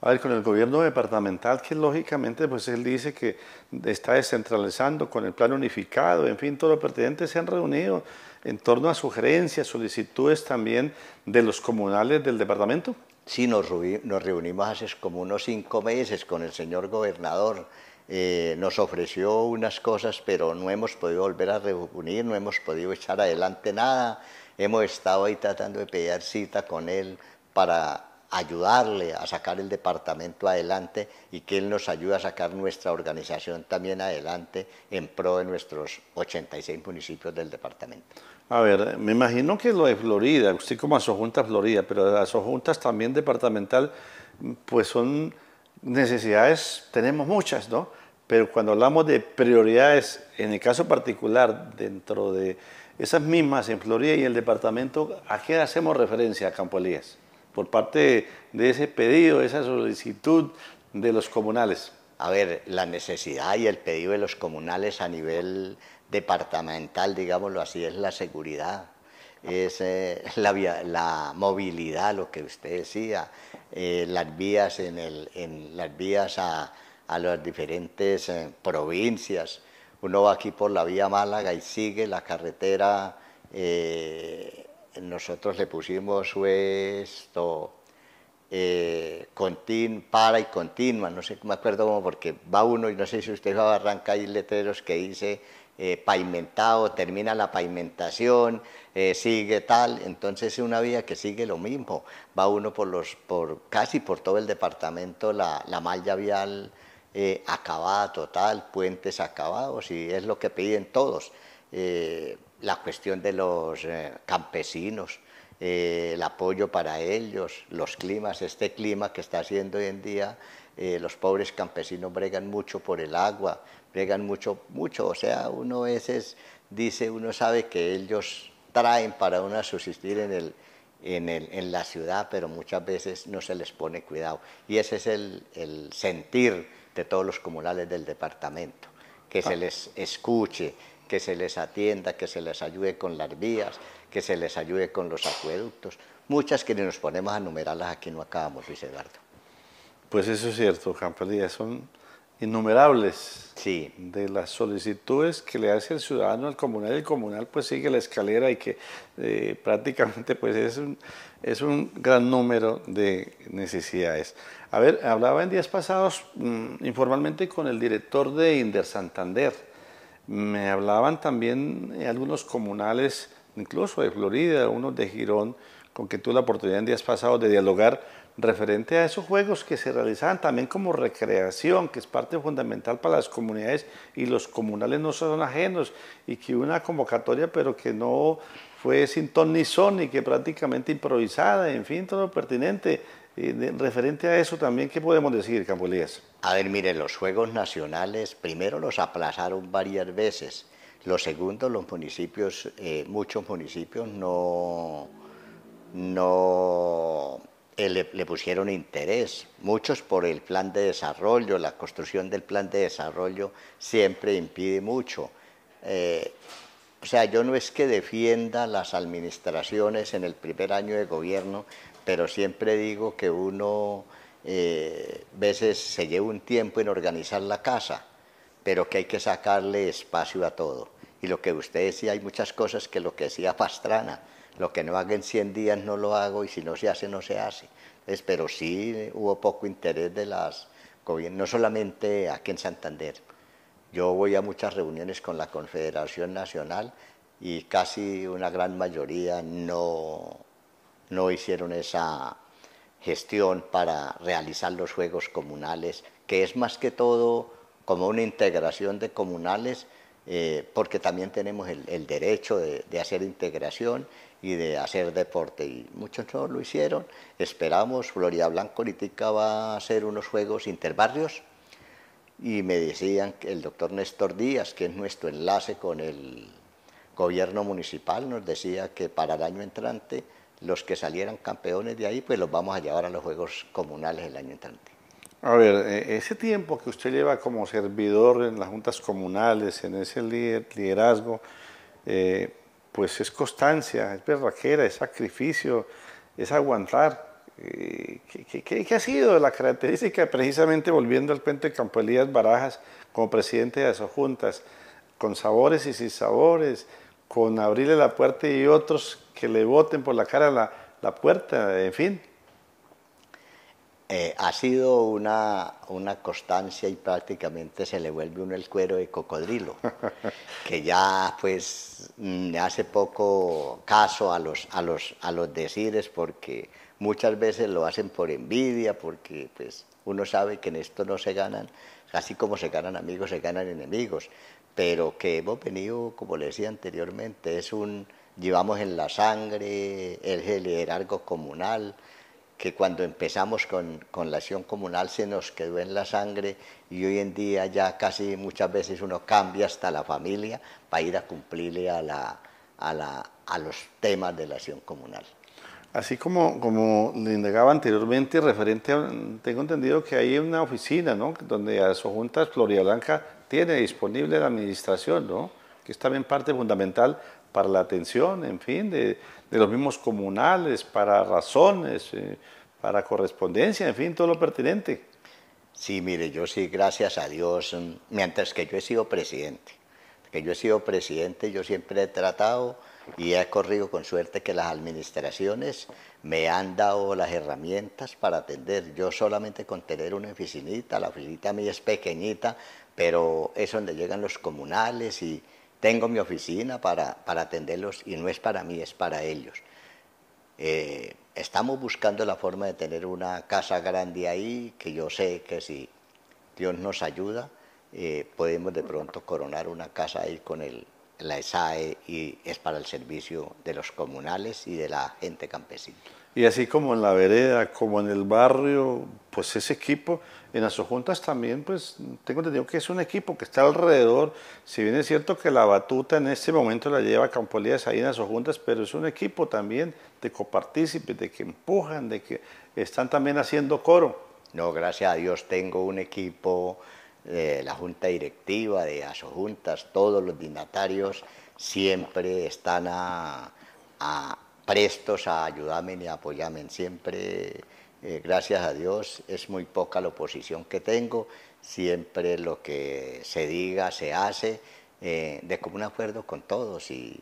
A ver, con el gobierno departamental, que lógicamente, pues él dice que está descentralizando con el plan unificado, en fin, todos los pertinentes se han reunido en torno a sugerencias, solicitudes también de los comunales del departamento. Sí, nos, reunimos hace como unos cinco meses con el señor gobernador. Eh, nos ofreció unas cosas, pero no hemos podido volver a reunir, no hemos podido echar adelante nada. Hemos estado ahí tratando de pedir cita con él para ayudarle a sacar el departamento adelante y que él nos ayude a sacar nuestra organización también adelante en pro de nuestros 86 municipios del departamento. A ver, me imagino que lo de Florida, usted como asojunta Florida, pero las asojuntas también departamental, pues son necesidades, tenemos muchas, ¿no? Pero cuando hablamos de prioridades, en el caso particular, dentro de esas mismas en Florida y el departamento, ¿a qué hacemos referencia, Campo Elías? por parte de ese pedido, esa solicitud de los comunales? A ver, la necesidad y el pedido de los comunales a nivel departamental, digámoslo así, es la seguridad, es eh, la, movilidad, lo que usted decía, eh, las vías en, las vías a, las diferentes eh, provincias. Uno va aquí por la vía Málaga y sigue la carretera nosotros le pusimos esto, eh, para y continua, no sé, me acuerdo cómo, porque va uno y no sé si usted va a arrancar hay letreros que dice eh, pavimentado, termina la pavimentación, eh, sigue tal, entonces es una vía que sigue lo mismo, va uno por los, por casi por todo el departamento, la, la malla vial acabada total, puentes acabados y es lo que piden todos la cuestión de los eh, campesinos, eh, el apoyo para ellos, los climas, este clima que está haciendo hoy en día, eh, los pobres campesinos bregan mucho por el agua, bregan mucho, mucho, o sea, uno a veces dice, uno sabe que ellos traen para uno a subsistir en, el, en, la ciudad, pero muchas veces no se les pone cuidado. Y ese es el, sentir de todos los comunales del departamento, que se ah. les escuche, que se les atienda, que se les ayude con las vías, que se les ayude con los acueductos, muchas que ni nos ponemos a numerarlas aquí no acabamos, Luis Eduardo. Pues eso es cierto, Campanilla, son innumerables sí. de las solicitudes que le hace el ciudadano al comunal, el comunal pues sigue la escalera y que eh, prácticamente pues es un, es un gran número de necesidades. A ver, hablaba en días pasados mm, informalmente con el director de Inder Santander, me hablaban también eh, algunos comunales, incluso de Florida, unos de Girón, con que tuve la oportunidad en días pasados de dialogar referente a esos juegos que se realizaban también como recreación, que es parte fundamental para las comunidades y los comunales no son ajenos y que una convocatoria pero que no fue sin ton ni son y que prácticamente improvisada, en fin, todo pertinente ...y eh, referente a eso también, ¿qué podemos decir, Campo A ver, mire, los Juegos Nacionales primero los aplazaron varias veces. Lo segundo, los municipios, eh, muchos municipios no, no eh, le, pusieron interés. Muchos por el plan de desarrollo, la construcción del plan de desarrollo siempre impide mucho. o sea, yo no es que defienda las administraciones en el primer año de gobierno, pero siempre digo que uno eh, veces se lleva un tiempo en organizar la casa, pero que hay que sacarle espacio a todo. Y lo que usted decía, hay muchas cosas que lo que decía Pastrana, lo que no haga en 100 días no lo hago y si no se hace, no se hace. Entonces, pero sí hubo poco interés de las no solamente aquí en Santander. Yo voy a muchas reuniones con la Confederación Nacional y casi una gran mayoría no no hicieron esa gestión para realizar los juegos comunales, que es más que todo como una integración de comunales, eh, porque también tenemos el, derecho de, hacer integración y de hacer deporte, y muchos no lo hicieron. Esperamos, Florida blanco política va a hacer unos juegos interbarrios, y me decían que el doctor Néstor Díaz, que es nuestro enlace con el gobierno municipal, nos decía que para el año entrante los que salieran campeones de ahí, pues los vamos a llevar a los Juegos Comunales el año entrante. A ver, e, ese tiempo que usted lleva como servidor en las juntas comunales, en ese liderazgo, eh, pues es constancia, es berraquera, es sacrificio, es aguantar. Eh, ¿qué, ha sido la característica, precisamente volviendo al puente de Elías Barajas como presidente de esas juntas, con sabores y sin sabores, con abrirle la puerta y otros que le boten por la cara la, la puerta, en fin. Eh, ha sido una, una, constancia y prácticamente se le vuelve uno el cuero de cocodrilo, que ya pues mm, hace poco caso a los, a los, a los decires porque muchas veces lo hacen por envidia, porque pues uno sabe que en esto no se ganan, así como se ganan amigos, se ganan enemigos, pero que hemos venido, como le decía anteriormente, es un llevamos en la sangre, el liderazgo comunal, que cuando empezamos con, con, la acción comunal se nos quedó en la sangre y hoy en día ya casi muchas veces uno cambia hasta la familia para ir a cumplirle a, la, a, la, a los temas de la acción comunal. Así como, como le indagaba anteriormente, referente tengo entendido que hay una oficina, ¿no? Donde a su juntas Blanca tiene disponible la administración, ¿no? Que es también parte fundamental para la atención, en fin, de, los mismos comunales, para razones, eh, para correspondencia, en fin, todo lo pertinente. Sí, mire, yo sí, gracias a Dios, mm, mientras que yo he sido presidente, que yo he sido presidente, yo siempre he tratado y he corrido con suerte que las administraciones me han dado las herramientas para atender. Yo solamente con tener una oficinita, la oficinita mía es pequeñita, pero es donde llegan los comunales y, tengo mi oficina para, atenderlos y no es para mí, es para ellos. Eh, estamos buscando la forma de tener una casa grande ahí, que yo sé que si Dios nos ayuda, eh, podemos de pronto coronar una casa ahí con el, la ESAE e y es para el servicio de los comunales y de la gente campesina. Y así como en la vereda, como en el barrio, pues ese equipo, en las juntas también, pues tengo entendido que es un equipo que está alrededor, si bien es cierto que la batuta en este momento la lleva Campolías ahí en las juntas, pero es un equipo también de copartícipes, de que empujan, de que están también haciendo coro. No, gracias a Dios tengo un equipo la junta directiva, de asojuntas, todos los dignatarios siempre están a, prestos a ayudarme y apoyarme siempre. Eh, gracias a Dios es muy poca la oposición que tengo, siempre lo que se diga se hace, eh, de común acuerdo con todos y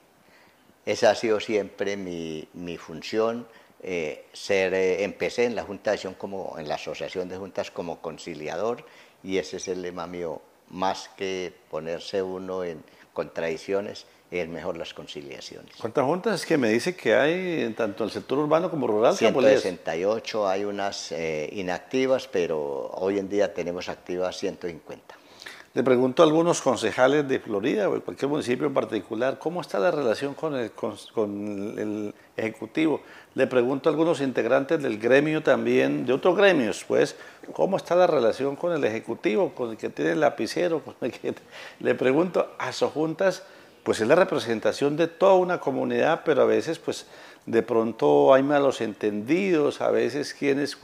esa ha sido siempre mi, mi función. Eh, ser, empecé en la Junta de Acción como en la Asociación de Juntas como conciliador y ese es el lema mío, más que ponerse uno en contradicciones, mejor las conciliaciones. ¿Cuántas juntas es que me dice que hay en tanto el sector urbano como rural? 168, hay unas eh, inactivas, pero hoy en día tenemos activas 150. Le pregunto a algunos concejales de Florida o de cualquier municipio en particular, ¿cómo está la relación con el, con, el Ejecutivo? Le pregunto a algunos integrantes del gremio también, de otros gremios, pues, ¿cómo está la relación con el Ejecutivo, con el que tiene el lapicero? Le pregunto a sus juntas pues es la representación de toda una comunidad, pero a veces pues de pronto hay malos entendidos, a veces quienes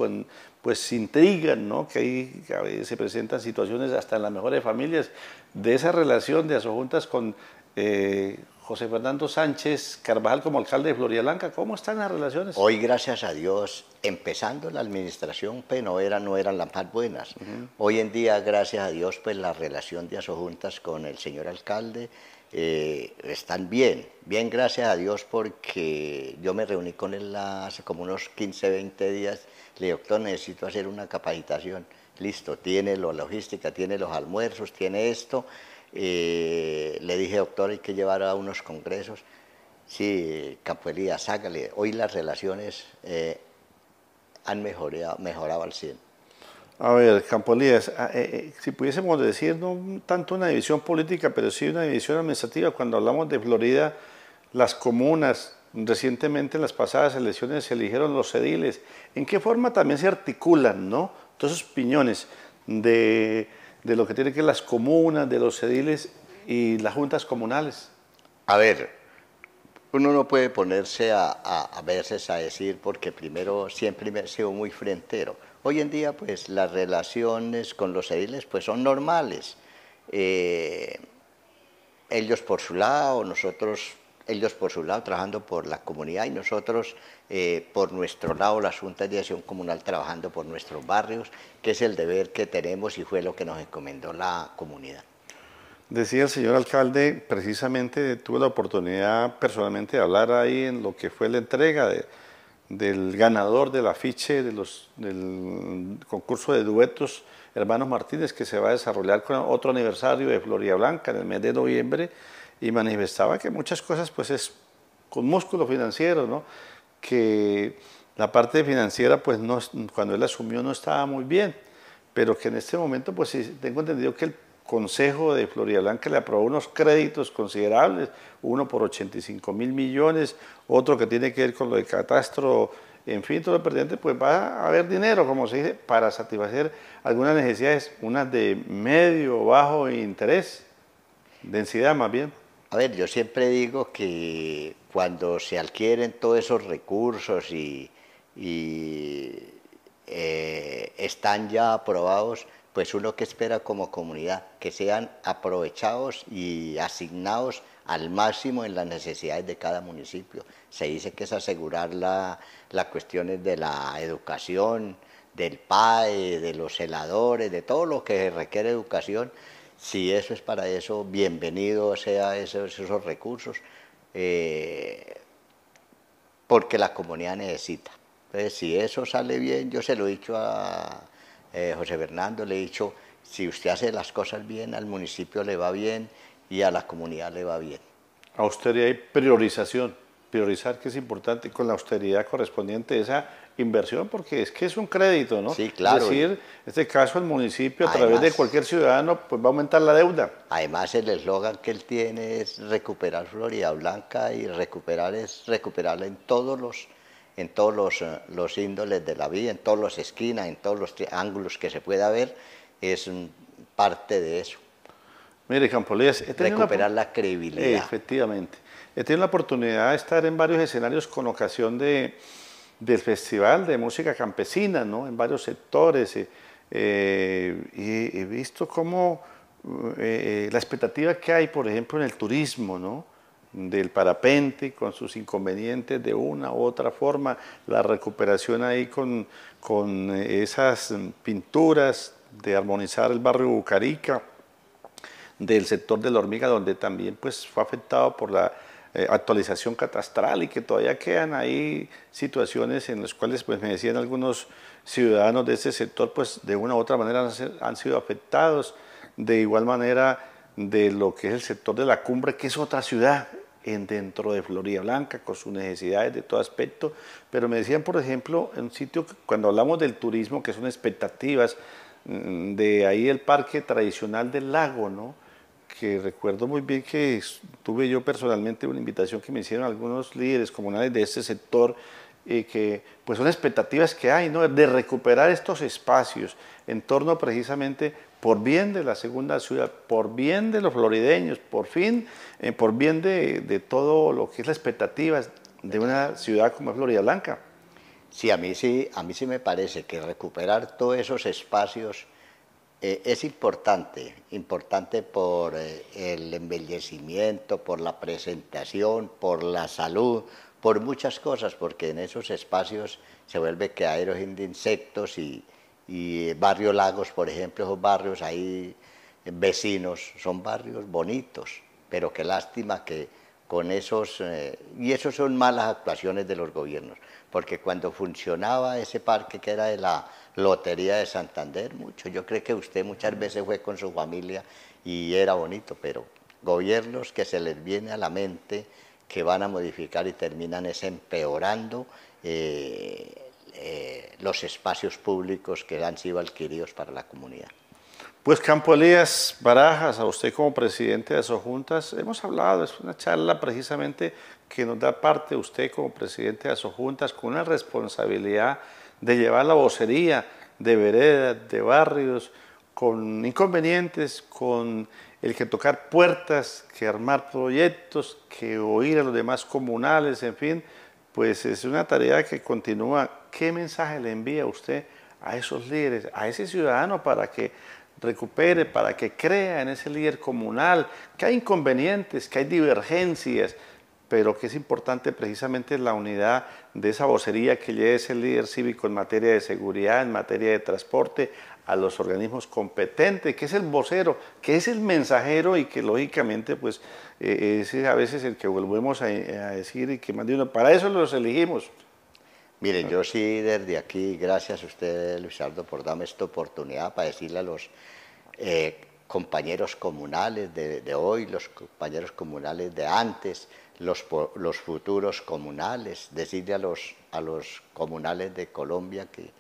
pues se intrigan, ¿no? que ahí a veces se presentan situaciones hasta en las mejores familias, de esa relación de Asojuntas con eh, José Fernando Sánchez Carvajal como alcalde de Florialanca, ¿cómo están las relaciones? Hoy, gracias a Dios, empezando la administración, pues no eran, no eran las más buenas. Hoy en día, gracias a Dios, pues la relación de Asojuntas con el señor alcalde, eh, están bien, bien gracias a Dios porque yo me reuní con él hace como unos 15, 20 días, le dije, doctor, necesito hacer una capacitación, listo, tiene la logística, tiene los almuerzos, tiene esto, eh, le dije, doctor, hay que llevar a unos congresos, sí, Capuelía, sácale, hoy las relaciones eh, han mejorado, mejorado al 100. A ver, Campolías, ah, eh, eh, si pudiésemos decir no tanto una división política, pero sí una división administrativa, cuando hablamos de Florida, las comunas, recientemente en las pasadas elecciones se eligieron los ediles, ¿en qué forma también se articulan ¿no? todos esos piñones de, lo que tiene que ver las comunas, de los ediles y las juntas comunales? A ver, uno no puede ponerse a, a, a a decir, porque primero siempre me he sido muy frentero. Hoy en día, pues las relaciones con los ediles pues, son normales. Eh, ellos por su lado, nosotros, ellos por su lado trabajando por la comunidad y nosotros eh, por nuestro lado, la Junta de Acción Comunal trabajando por nuestros barrios, que es el deber que tenemos y fue lo que nos encomendó la comunidad. Decía el señor alcalde, precisamente tuve la oportunidad personalmente de hablar ahí en lo que fue la entrega de, del ganador del afiche del concurso de duetos Hermanos Martínez que se va a desarrollar con otro aniversario de Floria Blanca en el mes de noviembre y manifestaba que muchas cosas pues es con músculo financiero, ¿no? que la parte financiera pues no, cuando él asumió no estaba muy bien, pero que en este momento pues tengo entendido que él Consejo de Florida Blanca le aprobó unos créditos considerables, uno por 85 mil millones, otro que tiene que ver con lo de catastro, en fin, todo lo pertinente, pues va a haber dinero, como se dice, para satisfacer algunas necesidades, unas de medio o bajo interés, densidad más bien. A ver, yo siempre digo que cuando se adquieren todos esos recursos y, y eh, están ya aprobados, pues uno que espera como comunidad, que sean aprovechados y asignados al máximo en las necesidades de cada municipio. Se dice que es asegurar las cuestiones de la educación, del PAE, de los heladores, de todo lo que requiere educación. Si eso es para eso, bienvenido sea esos, recursos, eh, porque la comunidad necesita si eso sale bien, yo se lo he dicho a eh, José Fernando, le he dicho, si usted hace las cosas bien, al municipio le va bien y a la comunidad le va bien. Austeridad y priorización. Priorizar que es importante con la austeridad correspondiente esa inversión, porque es que es un crédito, ¿no? Sí, claro. Es decir, en este caso el municipio, a través de cualquier ciudadano, pues va a aumentar la deuda. Además, el eslogan que él tiene es recuperar Florida Blanca y recuperar es recuperarla en todos los en todos eh, los, índoles de la vida, en todas las esquinas, en todos los ángulos que se pueda ver, es mm, parte de eso. Mire, Campolías, he recuperar la, credibilidad. efectivamente. He tenido la oportunidad de estar en varios escenarios con ocasión de, del Festival de Música Campesina, ¿no? en varios sectores, eh, eh, y he visto cómo la expectativa que hay, por ejemplo, en el turismo, ¿no? del parapente, con sus inconvenientes de una u otra forma, la recuperación ahí con, con eh, esas pinturas de armonizar el barrio Bucarica, del sector de la hormiga, donde también pues, fue afectado por la eh, actualización catastral y que todavía quedan ahí situaciones en las cuales, pues me decían algunos ciudadanos de ese sector, pues de una u otra manera han sido afectados, de igual manera de lo que es el sector de la cumbre, que es otra ciudad, dentro de Florida Blanca, con sus necesidades de todo aspecto. Pero me decían, por ejemplo, en un sitio, que, cuando hablamos del turismo, que son expectativas, mm, de ahí el parque tradicional del lago, ¿no? que recuerdo muy bien que tuve yo personalmente una invitación que me hicieron algunos líderes comunales de este sector, y eh, que pues son expectativas que hay, ¿no? De recuperar estos espacios en torno precisamente por bien de la segunda ciudad, por bien de los florideños, por fin, eh, por bien de, todo lo que es la expectativa de una ciudad como Florida Blanca. Sí, a mí sí, a mí sí me parece que recuperar todos esos espacios eh, es importante, importante por eh, el embellecimiento, por la presentación, por la salud, por muchas cosas, porque en esos espacios se vuelve que aeros de insectos y, y eh, Barrio Lagos, por ejemplo, esos barrios ahí vecinos, son barrios bonitos, pero qué lástima que con esos, eh, y esos son malas actuaciones de los gobiernos, porque cuando funcionaba ese parque que era de la Lotería de Santander, mucho, yo creo que usted muchas veces fue con su familia y era bonito, pero gobiernos que se les viene a la mente que van a modificar y terminan es empeorando. Eh, eh, los espacios públicos que han sido adquiridos para la comunidad. Pues Campo Elías Barajas, a usted como presidente de esas juntas, hemos hablado, es una charla precisamente que nos da parte usted como presidente de esas juntas con una responsabilidad de llevar la vocería de veredas, de barrios, con inconvenientes, con el que tocar puertas, que armar proyectos, que oír a los demás comunales, en fin, pues es una tarea que continúa ¿Qué mensaje le envía usted a esos líderes, a ese ciudadano para que recupere, para que crea en ese líder comunal, que hay inconvenientes, que hay divergencias, pero que es importante precisamente la unidad de esa vocería que lleve ese líder cívico en materia de seguridad, en materia de transporte, a los organismos competentes, que es el vocero, que es el mensajero y que lógicamente pues eh, es a veces el que volvemos a, a decir y que más de uno, para eso los elegimos. Miren, yo sí desde aquí, gracias a usted, Luisardo, por darme esta oportunidad para decirle a los eh, compañeros comunales de, hoy, los compañeros comunales de antes, los, futuros comunales, decirle a los, a los comunales de Colombia que,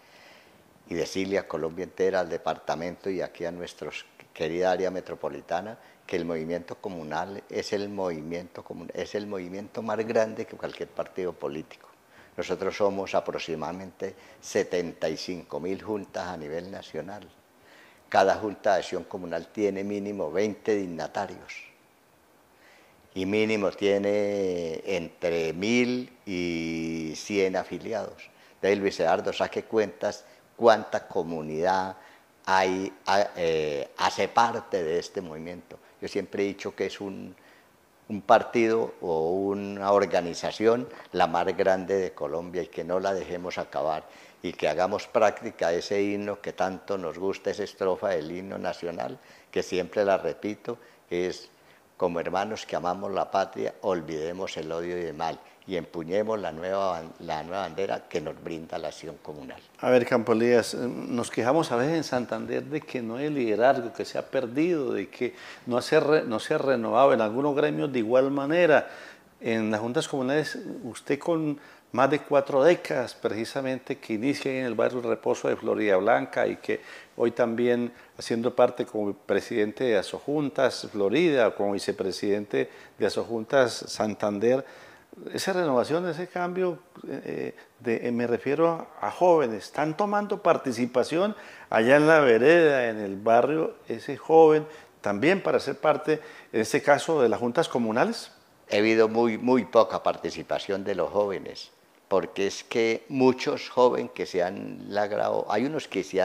y decirle a Colombia entera, al departamento y aquí a nuestra querida área metropolitana que el movimiento comunal es el movimiento, es el movimiento más grande que cualquier partido político. Nosotros somos aproximadamente 75.000 juntas a nivel nacional. Cada junta de acción comunal tiene mínimo 20 dignatarios y mínimo tiene entre 1.000 y 100 afiliados. De ahí, Luis Eduardo, saque cuentas cuánta comunidad eh, hace parte de este movimiento. Yo siempre he dicho que es un un partido o una organización la más grande de Colombia y que no la dejemos acabar y que hagamos práctica ese himno que tanto nos gusta, esa estrofa del himno nacional, que siempre la repito, es como hermanos que amamos la patria, olvidemos el odio y el mal y empuñemos la nueva, la nueva bandera que nos brinda la acción comunal. A ver, Campolías, eh, nos quejamos a veces en Santander de que no hay liderazgo, que se ha perdido, de que no se, no se ha renovado en algunos gremios de igual manera. En las juntas comunales, usted con más de cuatro décadas precisamente que inicia en el barrio Reposo de Florida Blanca y que hoy también haciendo parte como presidente de Asojuntas Florida, como vicepresidente de Asojuntas Santander, esa renovación, ese cambio, eh, eh, eh, me refiero a, jóvenes, están tomando participación allá en la vereda, en el barrio, ese joven también para ser parte, en este caso, de las juntas comunales? He habido muy, poca participación de los jóvenes, porque es que muchos jóvenes que se han lagrado, hay unos que se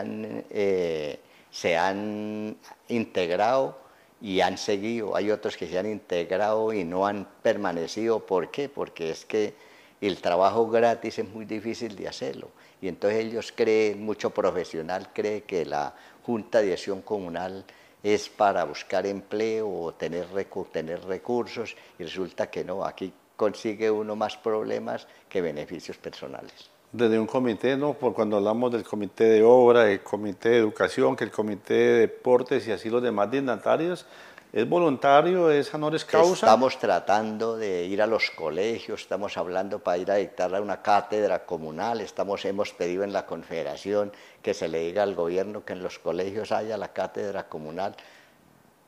han integrado y han seguido. Hay otros que se han integrado y no han permanecido. ¿Por qué? Porque es que el trabajo gratis es muy difícil de hacerlo. Y entonces ellos creen, mucho profesional cree que la Junta de Acción Comunal es para buscar empleo o tener, tener recursos y resulta que no, aquí consigue uno más problemas que beneficios personales desde un comité, ¿no? Por cuando hablamos del comité de obra, el comité de educación, que el comité de deportes y así los demás dignatarios, es voluntario, es honores causa. Estamos tratando de ir a los colegios, estamos hablando para ir a dictar una cátedra comunal, estamos, hemos pedido en la confederación que se le diga al gobierno que en los colegios haya la cátedra comunal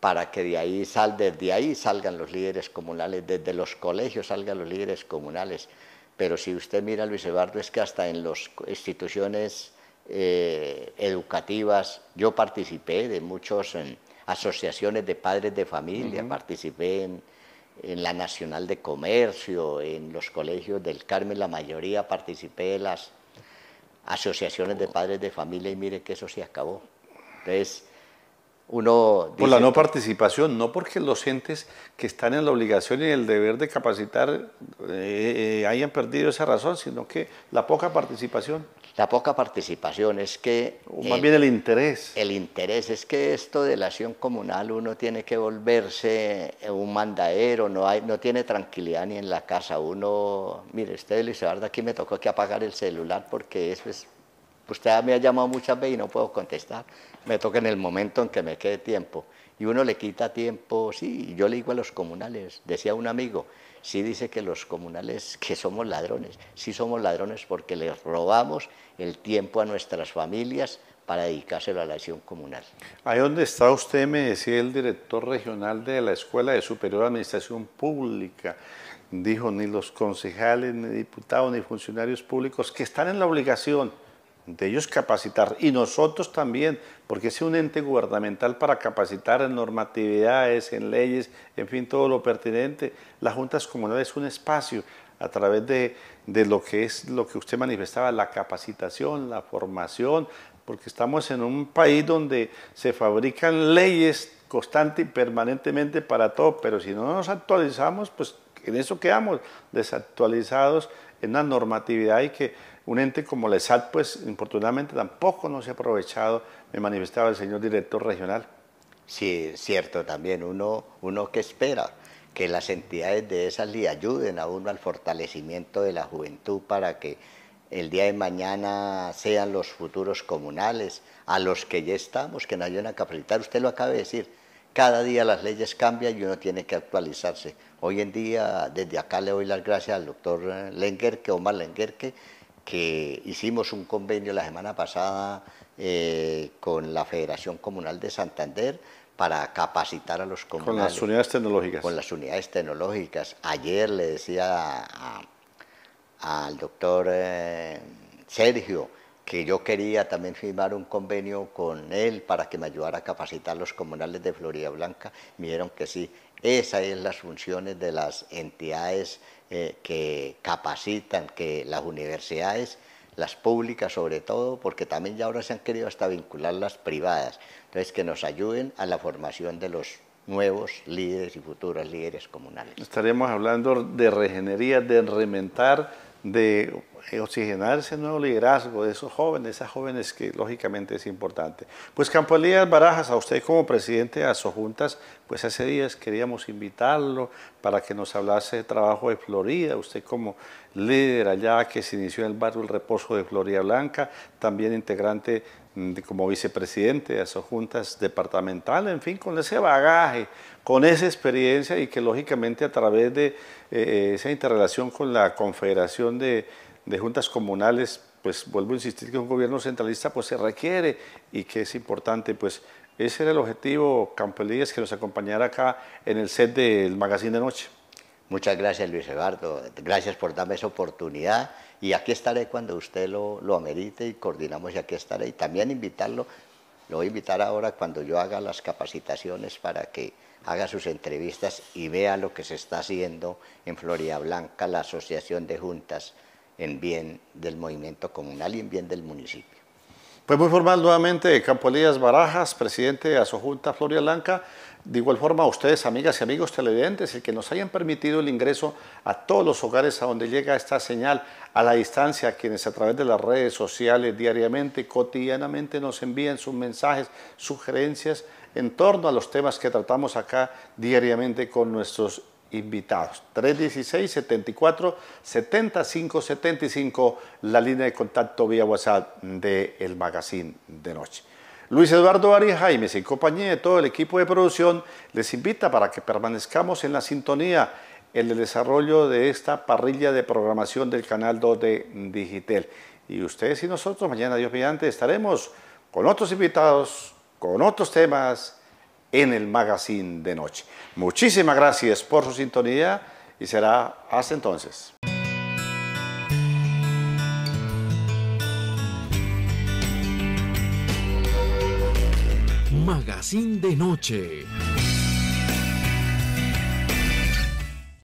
para que de ahí desde ahí salgan los líderes comunales, desde los colegios salgan los líderes comunales. Pero si usted mira, Luis Eduardo, es que hasta en las instituciones eh, educativas, yo participé de muchas asociaciones de padres de familia, participé en, la Nacional de Comercio, en los colegios del Carmen, la mayoría participé en las asociaciones de oh. padres de familia y mire que eso se acabó. Entonces, uno... por la no participación, no porque los entes que están en la obligación y el deber de capacitar eh, eh, hayan perdido esa razón, sino que la poca participación. La poca participación es que... Eh, más bien el interés. El interés es que esto de la acción comunal uno tiene que volverse un mandadero, no, hay, no tiene tranquilidad ni en la casa. Uno, mire, usted, verdad aquí me tocó que apagar el celular porque eso es pues, Usted me ha llamado muchas veces y no puedo contestar. Me toca en el momento en que me quede tiempo. Y uno le quita tiempo, sí, yo le digo a los comunales, decía un amigo, sí dice que los comunales, que somos ladrones, sí somos ladrones porque les robamos el tiempo a nuestras familias para dedicárselo a la acción comunal. Ahí donde está usted, me decía el director regional de la Escuela de Superior Administración Pública, dijo ni los concejales, ni diputados, ni funcionarios públicos que están en la obligación de ellos capacitar y nosotros también, porque es un ente gubernamental para capacitar en normatividades, en leyes, en fin, todo lo pertinente. la juntas comunales es un espacio a través de, lo que es lo que usted manifestaba, la capacitación, la formación, porque estamos en un país donde se fabrican leyes constante y permanentemente para todo, pero si no nos actualizamos, pues en eso quedamos desactualizados en la normatividad y que un ente como el ESAT, pues, infortunadamente tampoco no se ha aprovechado, me manifestaba el señor director regional. Sí, es cierto, también uno, uno que espera que las entidades de esas le ayuden a uno al fortalecimiento de la juventud para que el día de mañana sean los futuros comunales, a los que ya estamos, que nos ayuden a capacitar. Usted lo acaba de decir, cada día las leyes cambian y uno tiene que actualizarse. Hoy en día, desde acá le doy las gracias al doctor Lenguerque, Omar Lenguerque, que hicimos un convenio la semana pasada eh, con la Federación Comunal de Santander para capacitar a los comunales. Con las unidades tecnológicas. Con las unidades tecnológicas. Ayer le decía al doctor eh, Sergio que yo quería también firmar un convenio con él para que me ayudara a capacitar a los comunales de Florida Blanca. Me dijeron que sí. Esas es las funciones de las entidades eh, que capacitan, que las universidades, las públicas sobre todo, porque también ya ahora se han querido hasta vincular las privadas, entonces que nos ayuden a la formación de los nuevos líderes y futuros líderes comunales. Estaremos hablando de regenería, de rementar, de eh, oxigenar ese nuevo liderazgo de esos jóvenes, esas jóvenes que lógicamente es importante. Pues Campo Elías Barajas, a usted como presidente de sus pues hace días queríamos invitarlo para que nos hablase de trabajo de Florida, usted como líder allá que se inició en el barrio El Reposo de Florida Blanca, también integrante mm, como vicepresidente de sus departamental, en fin, con ese bagaje, con esa experiencia y que lógicamente a través de eh, eh, esa interrelación con la Confederación de de juntas comunales, pues vuelvo a insistir que un gobierno centralista pues se requiere y que es importante, pues ese era el objetivo, Campelías, que nos acompañara acá en el set del Magazine de Noche. Muchas gracias, Luis Eduardo. Gracias por darme esa oportunidad. Y aquí estaré cuando usted lo, lo amerite y coordinamos y aquí estaré. Y también invitarlo, lo voy a invitar ahora cuando yo haga las capacitaciones para que haga sus entrevistas y vea lo que se está haciendo en Florida Blanca, la Asociación de Juntas en bien del movimiento comunal y en bien del municipio. Pues muy formal nuevamente, Campo Barajas, presidente de Asojunta Floria Blanca. De igual forma, a ustedes, amigas y amigos televidentes, el que nos hayan permitido el ingreso a todos los hogares a donde llega esta señal, a la distancia, quienes a través de las redes sociales diariamente, cotidianamente nos envían sus mensajes, sugerencias en torno a los temas que tratamos acá diariamente con nuestros invitados. 316-74-7575, la línea de contacto vía WhatsApp del el Magazine de Noche. Luis Eduardo Arias y en compañía de todo el equipo de producción, les invita para que permanezcamos en la sintonía en el desarrollo de esta parrilla de programación del canal 2 de Digitel. Y ustedes y nosotros, mañana Dios mediante, estaremos con otros invitados, con otros temas en el magazine de noche. Muchísimas gracias por su sintonía y será hasta entonces. Magazine de Noche.